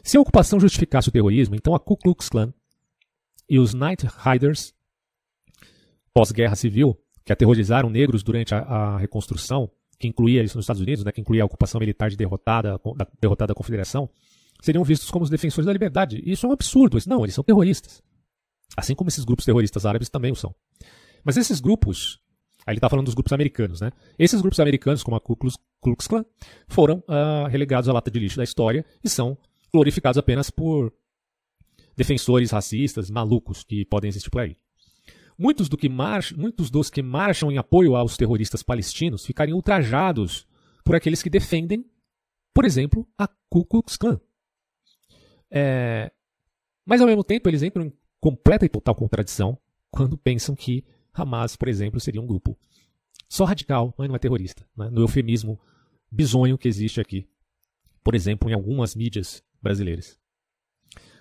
Se a ocupação justificasse o terrorismo, então a Ku Klux Klan e os Night Riders, pós-guerra civil, que aterrorizaram negros durante a, a, reconstrução, que incluía isso nos Estados Unidos, né, que incluía a ocupação militar de derrotada, da derrotada da Confederação, seriam vistos como os defensores da liberdade. E isso é um absurdo. não, eles são terroristas. Assim como esses grupos terroristas árabes também o são. Mas esses grupos, aí ele está falando dos grupos americanos, né? Esses grupos americanos, como a Ku Klux, Klan, foram uh, relegados à lata de lixo da história e são glorificados apenas por defensores racistas, malucos que podem existir por aí. Muitos, do que march, muitos dos que marcham em apoio aos terroristas palestinos ficariam ultrajados por aqueles que defendem, por exemplo, a Ku Klux Klan. É... Mas ao mesmo tempo eles entram em completa e total contradição quando pensam que Hamas, por exemplo, seria um grupo só radical, mas não é terrorista. Né? No eufemismo bizonho que existe aqui, por exemplo, em algumas mídias brasileiras.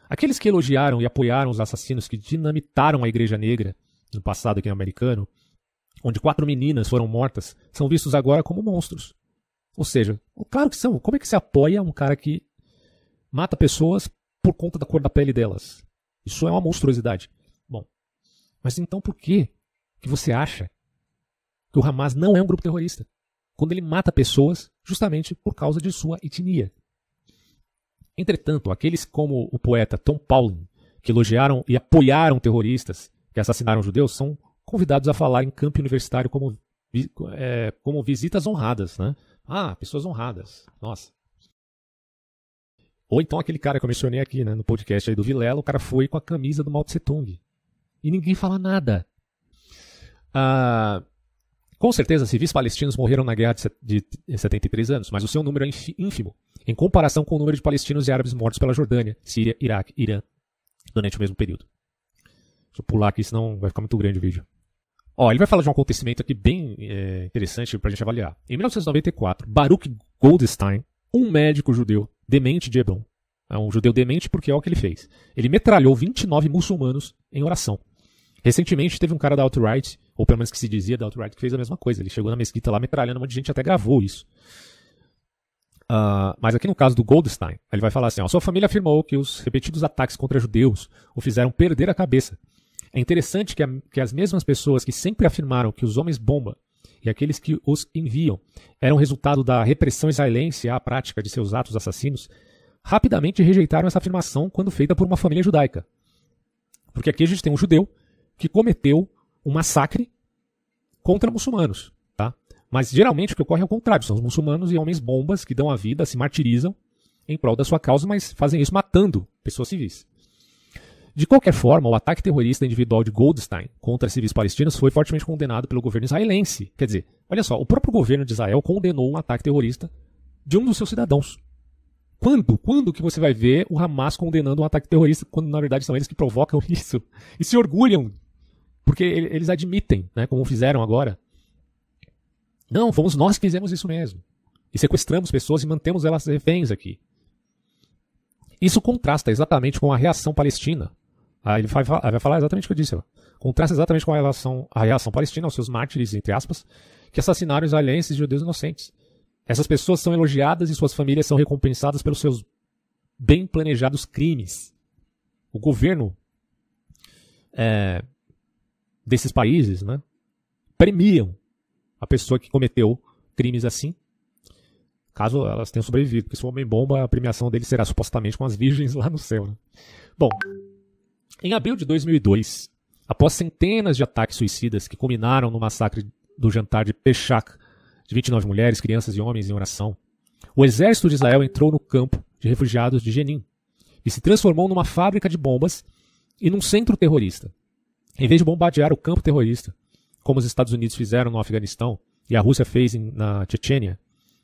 Aqueles que elogiaram e apoiaram os assassinos que dinamitaram a Igreja Negra no passado aqui no americano, onde quatro meninas foram mortas, são vistos agora como monstros. Ou seja, claro que são. Como é que se apoia um cara que mata pessoas por conta da cor da pele delas. Isso é uma monstruosidade. Bom, mas então por que que você acha que o Hamas não é um grupo terrorista? Quando ele mata pessoas justamente por causa de sua etnia. Entretanto, aqueles como o poeta Tom Paulin que elogiaram e apoiaram terroristas que assassinaram judeus, são convidados a falar em campo universitário como, é, como visitas honradas. Né? Ah, pessoas honradas. Nossa. Ou então aquele cara que eu mencionei aqui, né, no podcast aí do Vilela, o cara foi com a camisa do Mao Tse Tung. E ninguém fala nada. Ah, com certeza, civis palestinos morreram na guerra de 73 anos, mas o seu número é ínfimo, em comparação com o número de palestinos e árabes mortos pela Jordânia, Síria, Iraque, Irã, durante o mesmo período. Deixa eu pular aqui, senão vai ficar muito grande o vídeo. Ó, ele vai falar de um acontecimento aqui bem é, interessante a gente avaliar. Em 1994, Baruch Goldstein, um médico judeu, demente de Hebron. É um judeu demente porque é o que ele fez. Ele metralhou 29 muçulmanos em oração. Recentemente teve um cara da Outright, ou pelo menos que se dizia da Outright, que fez a mesma coisa. Ele chegou na mesquita lá metralhando um monte de gente, até gravou isso. Uh, mas aqui no caso do Goldstein, ele vai falar assim: ó, sua família afirmou que os repetidos ataques contra judeus o fizeram perder a cabeça. É interessante que, a, que as mesmas pessoas que sempre afirmaram que os homens bomba e aqueles que os enviam eram resultado da repressão israelense à prática de seus atos assassinos, rapidamente rejeitaram essa afirmação quando feita por uma família judaica. Porque aqui a gente tem um judeu que cometeu um massacre contra muçulmanos. Tá? Mas geralmente o que ocorre é o contrário: são os muçulmanos e homens bombas que dão a vida, se martirizam em prol da sua causa, mas fazem isso matando pessoas civis. De qualquer forma, o ataque terrorista individual de Goldstein contra civis palestinos foi fortemente condenado pelo governo israelense. Quer dizer, olha só, o próprio governo de Israel condenou um ataque terrorista de um dos seus cidadãos. Quando? Quando que você vai ver o Hamas condenando um ataque terrorista, quando na verdade são eles que provocam isso e se orgulham? Porque eles admitem, né, como fizeram agora. Não, fomos nós que fizemos isso mesmo. E sequestramos pessoas e mantemos elas reféns aqui. Isso contrasta exatamente com a reação palestina Aí ele vai, vai falar exatamente o que eu disse. Contrasta exatamente com a, relação, a reação palestina aos seus mártires, entre aspas, que assassinaram israelenses e judeus inocentes. Essas pessoas são elogiadas e suas famílias são recompensadas pelos seus bem planejados crimes. O governo é, desses países né, premiam a pessoa que cometeu crimes assim, caso elas tenham sobrevivido, porque se o homem-bomba, a premiação dele será supostamente com as virgens lá no céu. Né? Bom, em abril de 2002, após centenas de ataques suicidas que culminaram no massacre do jantar de Peshach de 29 mulheres, crianças e homens em oração, o exército de Israel entrou no campo de refugiados de Jenin e se transformou numa fábrica de bombas e num centro terrorista. Em vez de bombardear o campo terrorista, como os Estados Unidos fizeram no Afeganistão e a Rússia fez na Chechênia,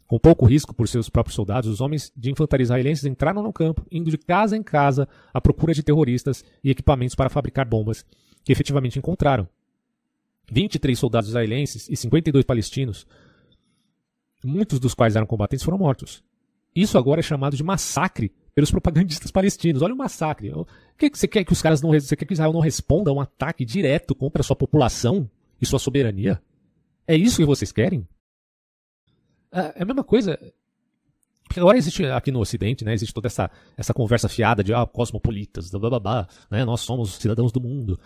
com pouco risco por seus próprios soldados, os homens de infantaria israelenses entraram no campo, indo de casa em casa à procura de terroristas e equipamentos para fabricar bombas, que efetivamente encontraram. 23 soldados israelenses e 52 palestinos, muitos dos quais eram combatentes, foram mortos. Isso agora é chamado de massacre pelos propagandistas palestinos. Olha o massacre. O que você quer que os caras não, você quer que Israel não responda a um ataque direto contra a sua população e sua soberania? É isso que vocês querem? É, é a mesma coisa. Porque agora existe aqui no Ocidente, né? Existe toda essa, essa conversa fiada de ah, cosmopolitas, blá blá blá, né? Nós somos cidadãos do mundo.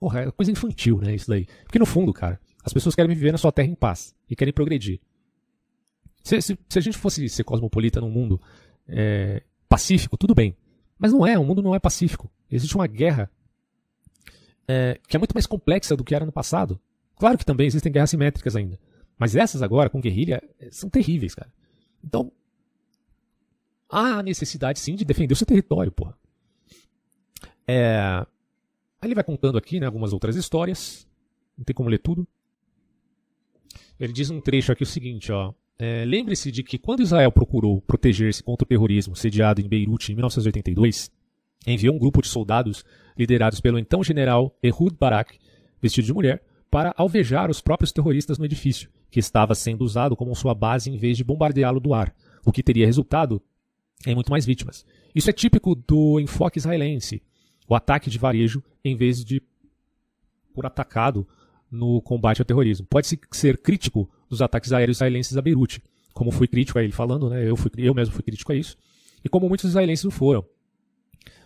Porra, é coisa infantil, né? Isso daí. Porque no fundo, cara, as pessoas querem viver na sua terra em paz e querem progredir. Se, se, se a gente fosse ser cosmopolita num mundo é, pacífico, tudo bem. Mas não é, o mundo não é pacífico. Existe uma guerra é, que é muito mais complexa do que era no passado. Claro que também existem guerras simétricas ainda. Mas essas agora, com guerrilha, eh, são terríveis, cara. Então, há necessidade sim de defender o seu território, porra. É... Aí ele vai contando aqui né, algumas outras histórias. Não tem como ler tudo. Ele diz um trecho aqui o seguinte, ó. É, Lembre-se de que quando Israel procurou proteger-se contra o terrorismo sediado em Beirute em 1982, enviou um grupo de soldados liderados pelo então general Ehud Barak, vestido de mulher, para alvejar os próprios terroristas no edifício, que estava sendo usado como sua base em vez de bombardeá-lo do ar, o que teria resultado em muito mais vítimas. Isso é típico do enfoque israelense, o ataque de varejo em vez de por atacado no combate ao terrorismo. Pode-se ser crítico dos ataques aéreos israelenses a Beirute, como fui crítico a ele falando, né? eu, fui, eu mesmo fui crítico a isso, e como muitos israelenses o foram.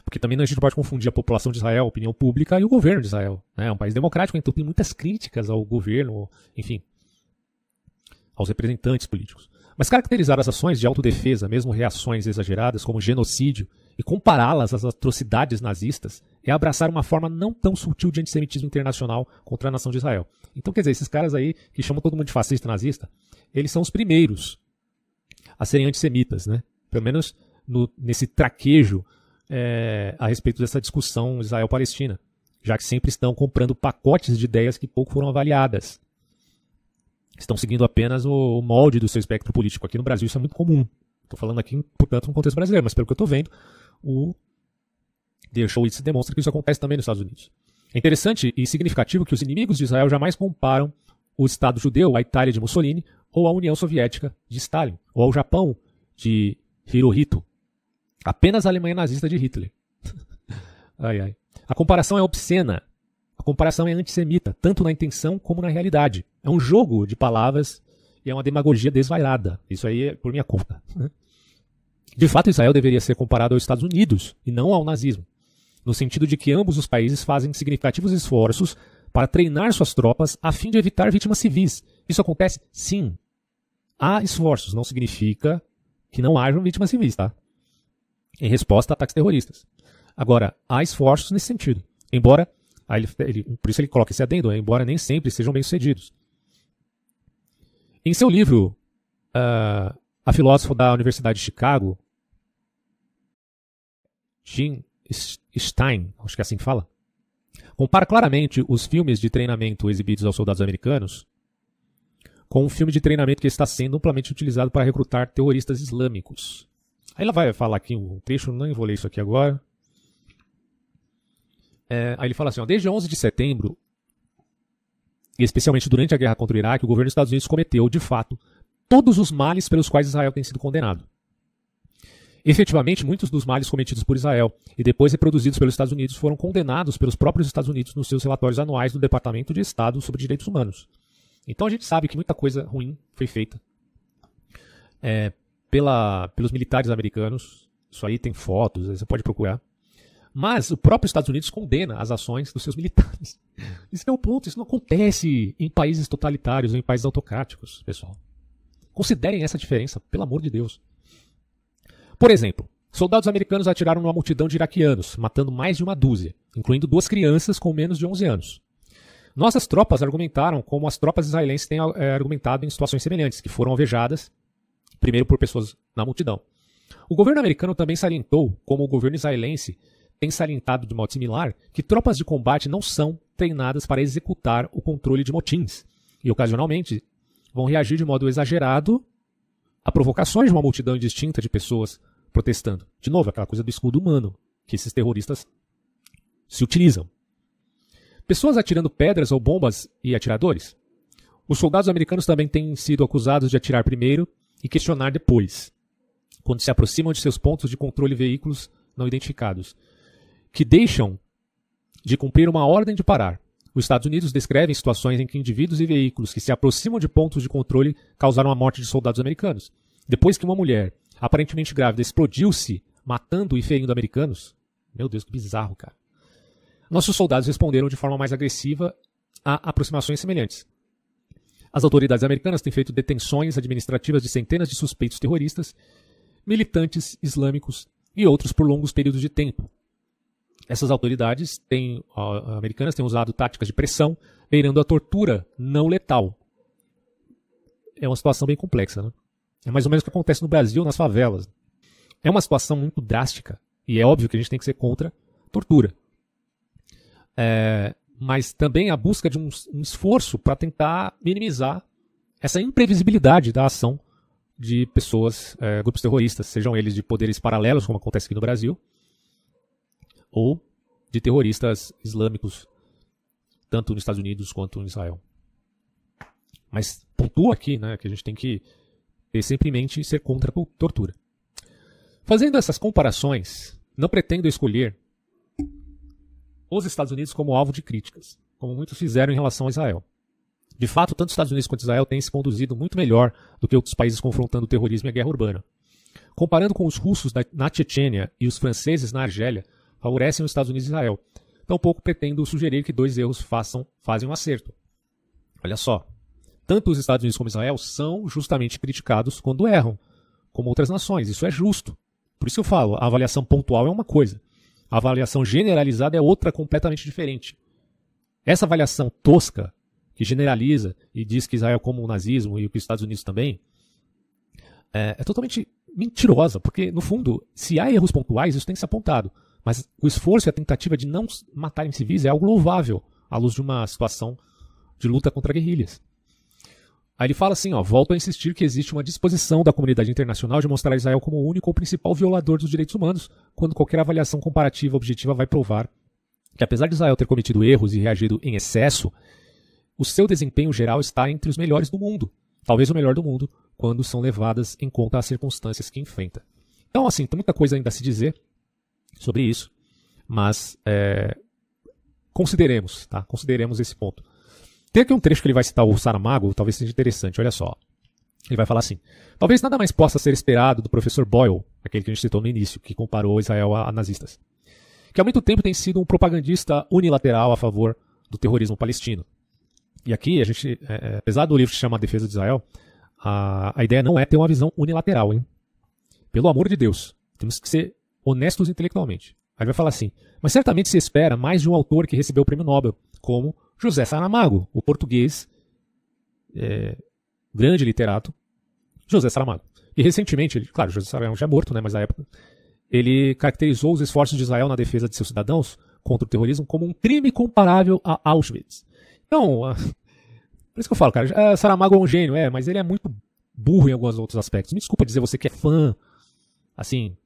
Porque também a gente não pode confundir a população de Israel, a opinião pública e o governo de Israel. Né? É um país democrático, então tem muitas críticas ao governo, enfim, aos representantes políticos. Mas caracterizar as ações de autodefesa, mesmo reações exageradas, como genocídio e compará-las às atrocidades nazistas é abraçar uma forma não tão sutil de antissemitismo internacional contra a nação de Israel. Então, quer dizer, esses caras aí que chamam todo mundo de fascista nazista, eles são os primeiros a serem antissemitas, né? Pelo menos no, nesse traquejo é, a respeito dessa discussão Israel-Palestina, já que sempre estão comprando pacotes de ideias que pouco foram avaliadas. Estão seguindo apenas o molde do seu espectro político. Aqui no Brasil isso é muito comum. Estou falando aqui, portanto, no contexto brasileiro, mas pelo que eu estou vendo, o deixou demonstra que isso acontece também nos Estados Unidos. É interessante e significativo que os inimigos de Israel jamais comparam o Estado judeu à Itália de Mussolini ou à União Soviética de Stalin, ou ao Japão de Hirohito, Apenas a Alemanha nazista de Hitler. ai, ai. A comparação é obscena. A comparação é antissemita, tanto na intenção como na realidade. É um jogo de palavras e é uma demagogia desvairada. Isso aí é por minha conta. Né? De fato, Israel deveria ser comparado aos Estados Unidos e não ao nazismo, no sentido de que ambos os países fazem significativos esforços para treinar suas tropas a fim de evitar vítimas civis. Isso acontece sim. Há esforços, não significa que não hajam vítimas civis, tá? em resposta a ataques terroristas. Agora, há esforços nesse sentido, embora, ele, ele, por isso ele coloca esse adendo, né, embora nem sempre sejam bem-sucedidos. Em seu livro, uh, a filósofa da Universidade de Chicago, Jean Stein, acho que é assim que fala, compara claramente os filmes de treinamento exibidos aos soldados americanos com um filme de treinamento que está sendo amplamente utilizado para recrutar terroristas islâmicos. Aí ela vai falar aqui um trecho, não vou ler isso aqui agora. É, aí ele fala assim: ó, desde 11 de setembro, e especialmente durante a guerra contra o Iraque, o governo dos Estados Unidos cometeu, de fato, todos os males pelos quais Israel tem sido condenado. Efetivamente, muitos dos males cometidos por Israel e depois reproduzidos pelos Estados Unidos foram condenados pelos próprios Estados Unidos nos seus relatórios anuais do Departamento de Estado sobre Direitos Humanos. Então a gente sabe que muita coisa ruim foi feita é, pela, pelos militares americanos. Isso aí tem fotos, você pode procurar. Mas o próprio Estados Unidos condena as ações dos seus militares. Isso é o um ponto, isso não acontece em países totalitários, em países autocráticos, pessoal. Considerem essa diferença, pelo amor de Deus. Por exemplo, soldados americanos atiraram numa multidão de iraquianos, matando mais de uma dúzia, incluindo duas crianças com menos de 11 anos. Nossas tropas argumentaram como as tropas israelenses têm eh, argumentado em situações semelhantes, que foram alvejadas primeiro por pessoas na multidão. O governo americano também salientou, como o governo israelense tem salientado de modo similar, que tropas de combate não são treinadas para executar o controle de motins e, ocasionalmente, vão reagir de modo exagerado a provocações de uma multidão indistinta de pessoas protestando. De novo, aquela coisa do escudo humano que esses terroristas se utilizam. Pessoas atirando pedras ou bombas e atiradores. Os soldados americanos também têm sido acusados de atirar primeiro e questionar depois, quando se aproximam de seus pontos de controle veículos não identificados, que deixam de cumprir uma ordem de parar. Os Estados Unidos descrevem situações em que indivíduos e veículos que se aproximam de pontos de controle causaram a morte de soldados americanos. Depois que uma mulher, aparentemente grávida, explodiu-se, matando e ferindo americanos. Meu Deus, que bizarro, cara. Nossos soldados responderam de forma mais agressiva a aproximações semelhantes. As autoridades americanas têm feito detenções administrativas de centenas de suspeitos terroristas, militantes islâmicos e outros por longos períodos de tempo. Essas autoridades têm, americanas têm usado táticas de pressão, beirando a tortura não letal. É uma situação bem complexa, né? É mais ou menos o que acontece no Brasil, nas favelas. É uma situação muito drástica, e é óbvio que a gente tem que ser contra tortura. É, mas também a busca de um, um esforço para tentar minimizar essa imprevisibilidade da ação de pessoas, é, grupos terroristas, sejam eles de poderes paralelos, como acontece aqui no Brasil, ou de terroristas islâmicos, tanto nos Estados Unidos quanto em Israel. Mas pontua aqui né, que a gente tem que ter sempre em mente ser contra a tortura. Fazendo essas comparações, não pretendo escolher os Estados Unidos como alvo de críticas, como muitos fizeram em relação a Israel. De fato, tanto os Estados Unidos quanto Israel têm se conduzido muito melhor do que outros países confrontando o terrorismo e a guerra urbana. Comparando com os russos na Chechênia e os franceses na Argélia, favorecem os Estados Unidos e Israel. Tampouco pretendo sugerir que dois erros façam, fazem um acerto. Olha só. Tanto os Estados Unidos como Israel são justamente criticados quando erram, como outras nações. Isso é justo. Por isso eu falo, a avaliação pontual é uma coisa. A avaliação generalizada é outra completamente diferente. Essa avaliação tosca, que generaliza e diz que Israel é como o nazismo e que os Estados Unidos também, é, é totalmente mentirosa, porque, no fundo, se há erros pontuais, isso tem que ser apontado. Mas o esforço e a tentativa de não matarem civis é algo louvável à luz de uma situação de luta contra guerrilhas. Aí ele fala assim, ó, volto a insistir que existe uma disposição da comunidade internacional de mostrar Israel como o único ou principal violador dos direitos humanos, quando qualquer avaliação comparativa objetiva vai provar que, apesar de Israel ter cometido erros e reagido em excesso, o seu desempenho geral está entre os melhores do mundo, talvez o melhor do mundo, quando são levadas em conta as circunstâncias que enfrenta. Então, assim, tem muita coisa ainda a se dizer sobre isso, mas é, consideremos, tá? Consideremos esse ponto. Tem aqui um trecho que ele vai citar o Saramago, talvez seja interessante, olha só. Ele vai falar assim: Talvez nada mais possa ser esperado do professor Boyle, aquele que a gente citou no início, que comparou Israel a, nazistas, que há muito tempo tem sido um propagandista unilateral a favor do terrorismo palestino. E aqui, a gente, é, é apesar do livro se chamar Defesa de Israel, a, a ideia não é ter uma visão unilateral, hein? Pelo amor de Deus, temos que ser honestos intelectualmente. Aí vai falar assim: mas certamente se espera mais de um autor que recebeu o prêmio Nobel, como José Saramago, o português, é, grande literato, José Saramago. E recentemente, ele, claro, José Saramago já é morto, né, mas na época, ele caracterizou os esforços de Israel na defesa de seus cidadãos contra o terrorismo como um crime comparável a Auschwitz. Então, uh, por isso que eu falo, cara, ah, Saramago é um gênio, é, mas ele é muito burro em alguns outros aspectos. Me desculpa dizer você que é fã, assim,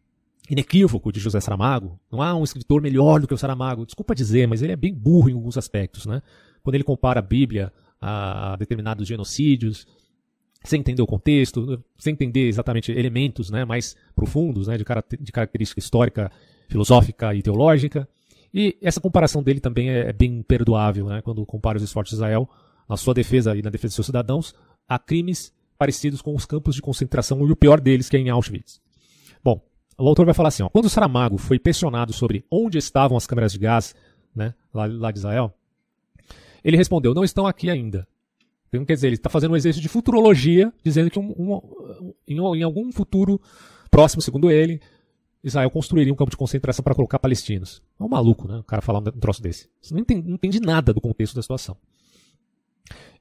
inequívoco de José Saramago. Não há um escritor melhor do que o Saramago. Desculpa dizer, mas ele é bem burro em alguns aspectos, né? Quando ele compara a Bíblia a determinados genocídios, sem entender o contexto, sem entender exatamente elementos né, mais profundos né, de, car de característica histórica, filosófica e teológica. E essa comparação dele também é, é bem perdoável, né, quando compara os esforços de Israel na sua defesa e na defesa de seus cidadãos a crimes parecidos com os campos de concentração e o pior deles, que é em Auschwitz. Bom, o autor vai falar assim: ó, quando Saramago foi pressionado sobre onde estavam as câmeras de gás né, lá, lá de Israel, ele respondeu: não estão aqui ainda. Então, quer dizer, ele está fazendo um exercício de futurologia, dizendo que um, um, em, em, algum futuro próximo, segundo ele, Israel construiria um campo de concentração para colocar palestinos. É um maluco, né? O cara falar um, troço desse. Você não entende, não entende nada do contexto da situação.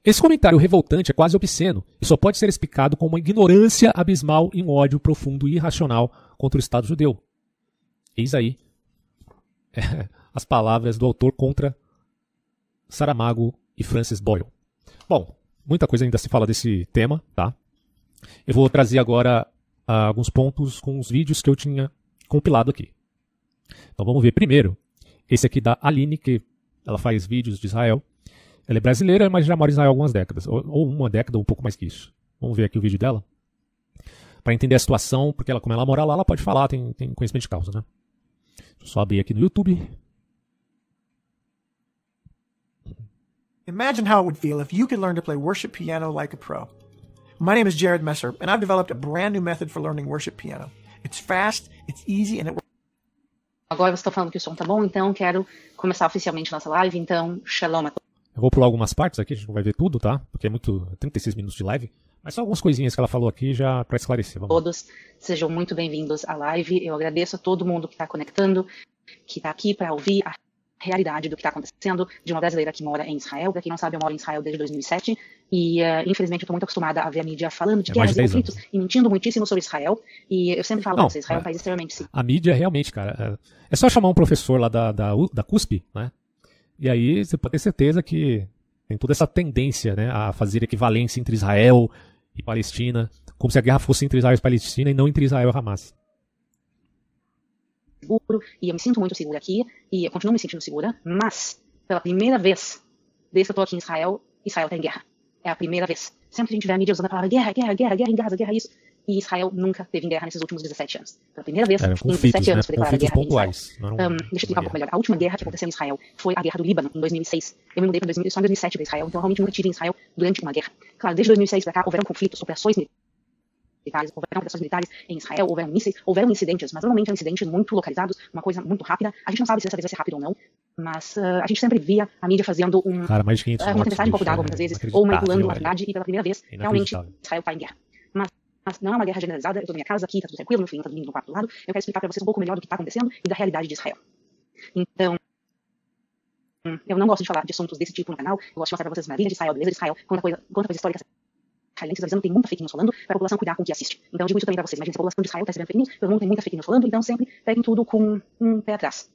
Esse comentário revoltante é quase obsceno e só pode ser explicado com uma ignorância abismal e um ódio profundo e irracional contra o Estado judeu. Eis aí é, as palavras do autor contra Saramago e Francis Boyle. Bom, muita coisa ainda se fala desse tema, tá? Eu vou trazer agora ah, alguns pontos com os vídeos que eu tinha compilado aqui. Então vamos ver primeiro esse aqui da Aline, que ela faz vídeos de Israel. Ela é brasileira, mas já mora em Israel há algumas décadas, ou, ou uma década ou um pouco mais que isso. Vamos ver aqui o vídeo dela para entender a situação, porque ela, como ela mora lá, ela pode falar, tem, tem conhecimento de causa, né? Deixa eu só abrir aqui no YouTube. Imagine how it would feel if you could learn to play worship piano like a pro. My name is Jared Messer, and I've developed a brand new method for learning worship piano. It's fast, it's easy, and it works. Agora você está falando que o som tá bom, então quero começar oficialmente nossa live, então shalom Eu vou pular algumas partes aqui, a gente não vai ver tudo, tá? Porque é muito 36 minutos de live. Mas só algumas coisinhas que ela falou aqui já para esclarecer. Vamos. Todos sejam muito bem-vindos à live. Eu agradeço a todo mundo que está conectando, que está aqui para ouvir, a realidade do que está acontecendo de uma brasileira que mora em Israel. Para quem não sabe, eu moro em Israel desde 2007 e, uh, infelizmente, eu estou muito acostumada a ver a mídia falando de é guerras e conflitos anos. e mentindo muitíssimo sobre Israel. E eu sempre falo não, Israel é um é. país extremamente sim. A mídia, realmente, cara, é, é, só chamar um professor lá da, da, da CUSP, né? E aí você pode ter certeza que tem toda essa tendência né, a fazer equivalência entre Israel e Palestina, como se a guerra fosse entre Israel e Palestina e não entre Israel e Hamas seguro e eu me sinto muito segura aqui e eu continuo me sentindo segura, mas pela primeira vez desde que eu tô aqui em Israel, Israel tá em guerra. É a primeira vez. Sempre que a gente vê a mídia usando a palavra guerra, guerra, guerra, guerra em Gaza, guerra isso. E Israel nunca teve guerra nesses últimos 17 anos. Pela primeira vez, Era, é, em 17 né? anos foi declarada guerra pontuais, em Israel. Um, deixa eu explicar um pouco melhor. A última guerra que aconteceu em Israel foi a guerra do Líbano, em 2006. Eu me mudei pra 2000, só em 2007 para Israel, então eu realmente nunca tive em Israel durante uma guerra. Claro, desde 2006 para cá houveram conflitos, operações militares militares, houveram operações militares em Israel, houveram mísseis, houveram incidentes, mas normalmente eram incidentes muito localizados, uma coisa muito rápida. A gente não sabe se dessa vez vai ser rápido ou não, mas uh, a gente sempre via a mídia fazendo um, Cara, mais de 500 uh, ah, uma tempestade em copo d'água muitas né? vezes, ou manipulando a verdade, e pela primeira vez, realmente, Israel está em guerra. Mas mas não é uma guerra generalizada, eu estou na minha casa aqui, está tudo tranquilo, meu filho está dormindo no quarto do lado, eu quero explicar para vocês um pouco melhor do que está acontecendo e da realidade de Israel. Então, hum, eu não gosto de falar de assuntos desse tipo no canal, eu gosto de mostrar para vocês na vida de Israel, beleza de Israel, quanta coisa, quanta coisa histórica silêncios avisando, tem muita fake news falando, para a população cuidar com o que assiste. Então eu digo isso também para vocês, imagina se a população de Israel está recebendo fake news, todo mundo tem muita fake news falando, então sempre peguem tudo com um pé atrás.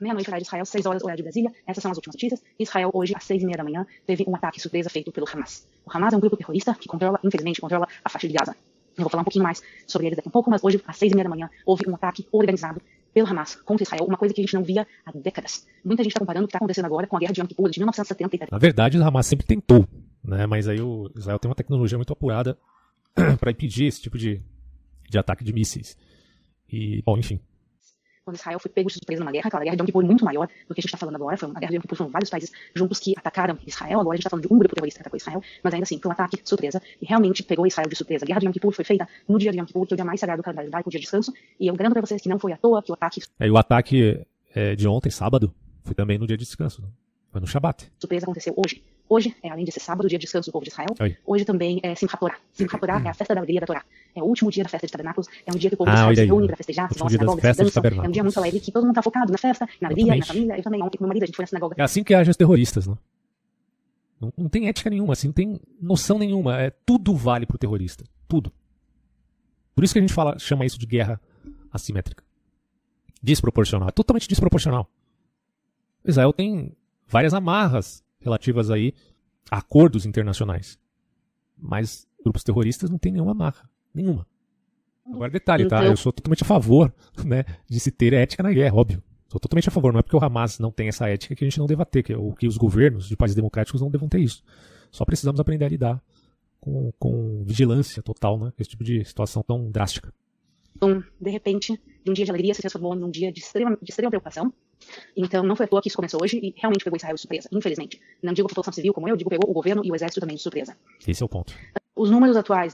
Meia-noite, horário de Israel, 6 horas, horário de Brasília. Essas são as últimas notícias. Israel, hoje, às 6 e meia da manhã, teve um ataque surpresa feito pelo Hamas. O Hamas é um grupo terrorista que controla, infelizmente, controla a faixa de Gaza. Eu vou falar um pouquinho mais sobre eles daqui a pouco, mas hoje, às seis e meia da manhã, houve um ataque organizado pelo Hamas contra Israel, uma coisa que a gente não via há décadas. Muita gente está comparando o que está acontecendo agora com a guerra de Yom Kippur de 1970. Na verdade, o Hamas sempre tentou, né? mas aí o Israel tem uma tecnologia muito apurada para impedir esse tipo de, de ataque de mísseis. E, bom, enfim, quando Israel foi pego de surpresa numa guerra, aquela guerra de Yom Kippur muito maior do que a gente está falando agora, foi uma guerra de Yom Kippur, foram vários países juntos que atacaram Israel, agora a gente está falando de um grupo terrorista que atacou Israel, mas ainda assim, foi um ataque surpresa, e realmente pegou Israel de surpresa. A guerra de Yom Kippur foi feita no dia de Yom Kippur, que é o dia mais sagrado do calendário judaico, o dia de descanso, e eu garanto para vocês que não foi à toa que o ataque... É, o ataque é, de ontem, sábado, foi também no dia de descanso, né? foi no Shabat. Surpresa aconteceu hoje, Hoje, é, além de ser sábado, dia de descanso do povo de Israel, Oi. hoje também é Simchat Torah. Simchat Torah é a festa da alegria da Torá. É o último dia da festa de tabernáculos, é um dia que o povo ah, de Israel se reúne para festejar, se vão se dançam. É um dia muito alegre que todo mundo está focado na festa, na alegria, Exatamente. na família. Eu também, ontem com meu marido, a gente foi na sinagoga. É assim que agem os terroristas, né? Não, não tem ética nenhuma, assim, não tem noção nenhuma. É, tudo vale pro terrorista. Tudo. Por isso que a gente fala, chama isso de guerra assimétrica. Desproporcional. É totalmente desproporcional. Israel tem várias amarras relativas aí a acordos internacionais. Mas grupos terroristas não tem nenhuma marra, nenhuma. Agora detalhe, tá? Eu sou totalmente a favor, né, de se ter ética na guerra, óbvio. Sou totalmente a favor, não é porque o Hamas não tem essa ética que a gente não deva ter, que, é ou que os governos de países democráticos não devam ter isso. Só precisamos aprender a lidar com, com vigilância total, né, esse tipo de situação tão drástica de repente, de um dia de alegria se transformou num dia de extrema, de extrema preocupação. Então, não foi à toa que isso começou hoje e realmente pegou Israel de surpresa, infelizmente. Não digo a população civil como eu, digo pegou o governo e o exército também de surpresa. Esse é o ponto os números atuais,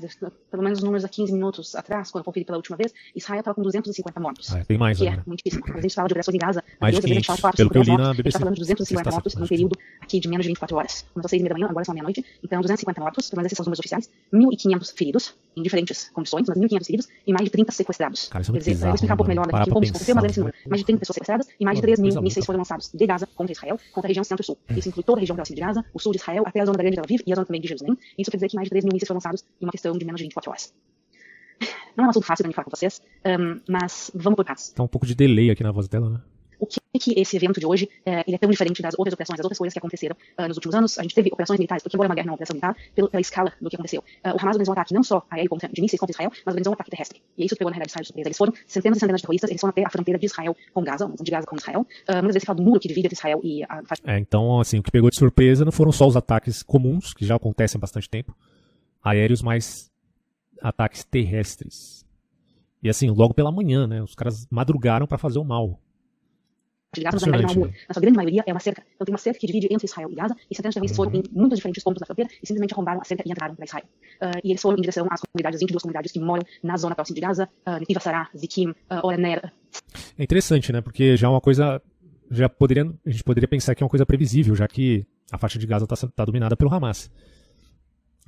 pelo menos os números há 15 minutos atrás, quando eu conferi pela última vez, Israel estava com 250 mortos. Ah, tem mais né? é muitíssimo. Quando a gente fala de agressões em Gaza, mais Gaza, 500, a gente fala, de que eu li mortos, falando de 250 mortos certo, num período aqui de menos de 24 horas. Começou às 6 da manhã, agora são meia-noite. Então, 250 mortos, pelo menos esses são os números oficiais, 1.500 feridos, em diferentes condições, mas 1.500 feridos e mais de 30 sequestrados. Cara, isso é muito Quer dizer, bizarro, vou explicar um pouco melhor daqui como isso aconteceu, mas né? esse número. Mais de 30 pessoas sequestradas e mais de 3 mil mísseis foram lançados de Gaza contra Israel, contra a região centro-sul. É. Isso inclui toda a região da de Gaza, o sul de Israel, até a zona da Grande Tel Aviv e a zona também de Jerusalém. Isso quer dizer que mais de 3 mil mísseis lançados em uma questão de menos de 24 horas. Não é um assunto fácil de me falar com vocês, um, mas vamos por partes. Tá um pouco de delay aqui na voz dela, né? O que é que esse evento de hoje é, ele é tão diferente das outras operações, das outras coisas que aconteceram uh, nos últimos anos? A gente teve operações militares, porque agora uma guerra não é uma operação militar, pela, pela escala do que aconteceu. Uh, o Hamas organizou um ataque não só aéreo contra, de mísseis contra Israel, mas organizou um ataque terrestre. E isso pegou na realidade Israel de surpresa. Eles foram centenas e centenas de terroristas, eles foram até a fronteira de Israel com Gaza, de Gaza com Israel. Uh, ah, muitas vezes se fala do muro que divide entre Israel e a... É, então, assim, o que pegou de surpresa não foram só os ataques comuns, que já acontecem há bastante tempo, aéreos, mais ataques terrestres. E assim, logo pela manhã, né? Os caras madrugaram para fazer o mal. De na verdade, né? na sua grande maioria é uma cerca. Então tem uma cerca que divide entre Israel e Gaza, e centenas de aviões uhum. foram em muitos diferentes pontos da fronteira e simplesmente arrombaram a cerca e entraram para Israel. Uh, e eles foram em direção às comunidades, 22 comunidades que moram na zona próxima de Gaza, uh, ah, Ivassará, Zikim, uh, ah, Orener. É interessante, né? Porque já é uma coisa. Já poderia, a gente poderia pensar que é uma coisa previsível, já que a faixa de Gaza está tá dominada pelo Hamas.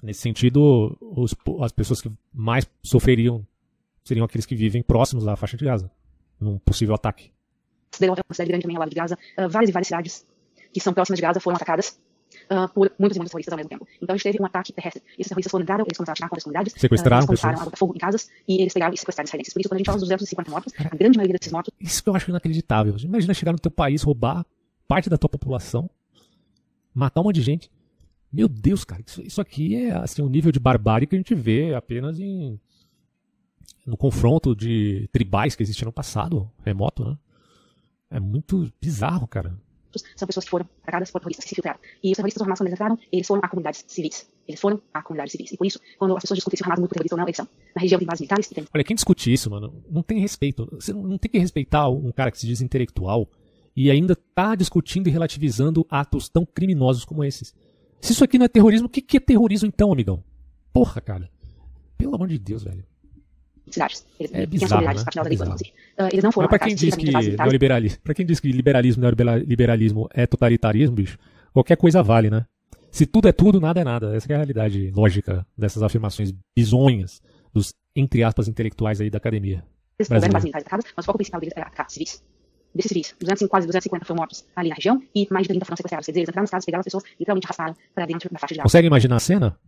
Nesse sentido, os, as pessoas que mais sofreriam seriam aqueles que vivem próximos à faixa de Gaza, num possível ataque. Deu é uma cidade grande também ao lado de Gaza. Uh, várias e várias cidades que são próximas de Gaza foram atacadas uh, por muitos e muitos terroristas ao mesmo tempo. Então a gente teve um ataque terrestre. E esses terroristas foram entraram, eles começaram a atirar contra as comunidades, ah, sequestraram, uh, eles pessoas. fogo em casas e eles pegaram e sequestraram israelenses. Por isso, quando a gente fala dos 250 mortos, Cara, a grande maioria desses mortos. Isso que eu acho inacreditável. Imagina chegar no teu país, roubar parte da tua população, matar um monte de gente meu Deus, cara, isso, isso aqui é assim, um nível de barbárie que a gente vê apenas em, no confronto de tribais que existiam no passado, remoto, né? É muito bizarro, cara. São pessoas que foram atacadas por terroristas que se filtraram. E os terroristas do Hamas, quando eles entraram, eles foram a comunidades civis. Eles foram a comunidades civis. E por isso, quando as pessoas discutem se o Hamas é muito terrorista ou não, eles são. Na região de bases militares tem... Olha, quem discute isso, mano, não tem respeito. Você não tem que respeitar um cara que se diz intelectual e ainda tá discutindo e relativizando atos tão criminosos como esses. Se isso aqui não é terrorismo, o que, que é terrorismo então, amigão? Porra, cara. Pelo amor de Deus, velho. Cidades. Eles é bizarro, né? é bizarro. Então, assim. ah, eles não foram Mas pra quem diz que neoliberalismo, pra quem diz que liberalismo neoliberalismo é totalitarismo, bicho, qualquer coisa vale, né? Se tudo é tudo, nada é nada. Essa é a realidade lógica dessas afirmações bizonhas dos, entre aspas, intelectuais aí da academia. Eles tá mas o foco principal deles era é, atacar tá, civis desses civis, 200, quase 250 foram mortos ali na região e mais de 30 foram sequestrados. Quer dizer, eles entraram nas casas, pegaram as pessoas e literalmente arrastaram para dentro da faixa de água. Consegue imaginar a cena?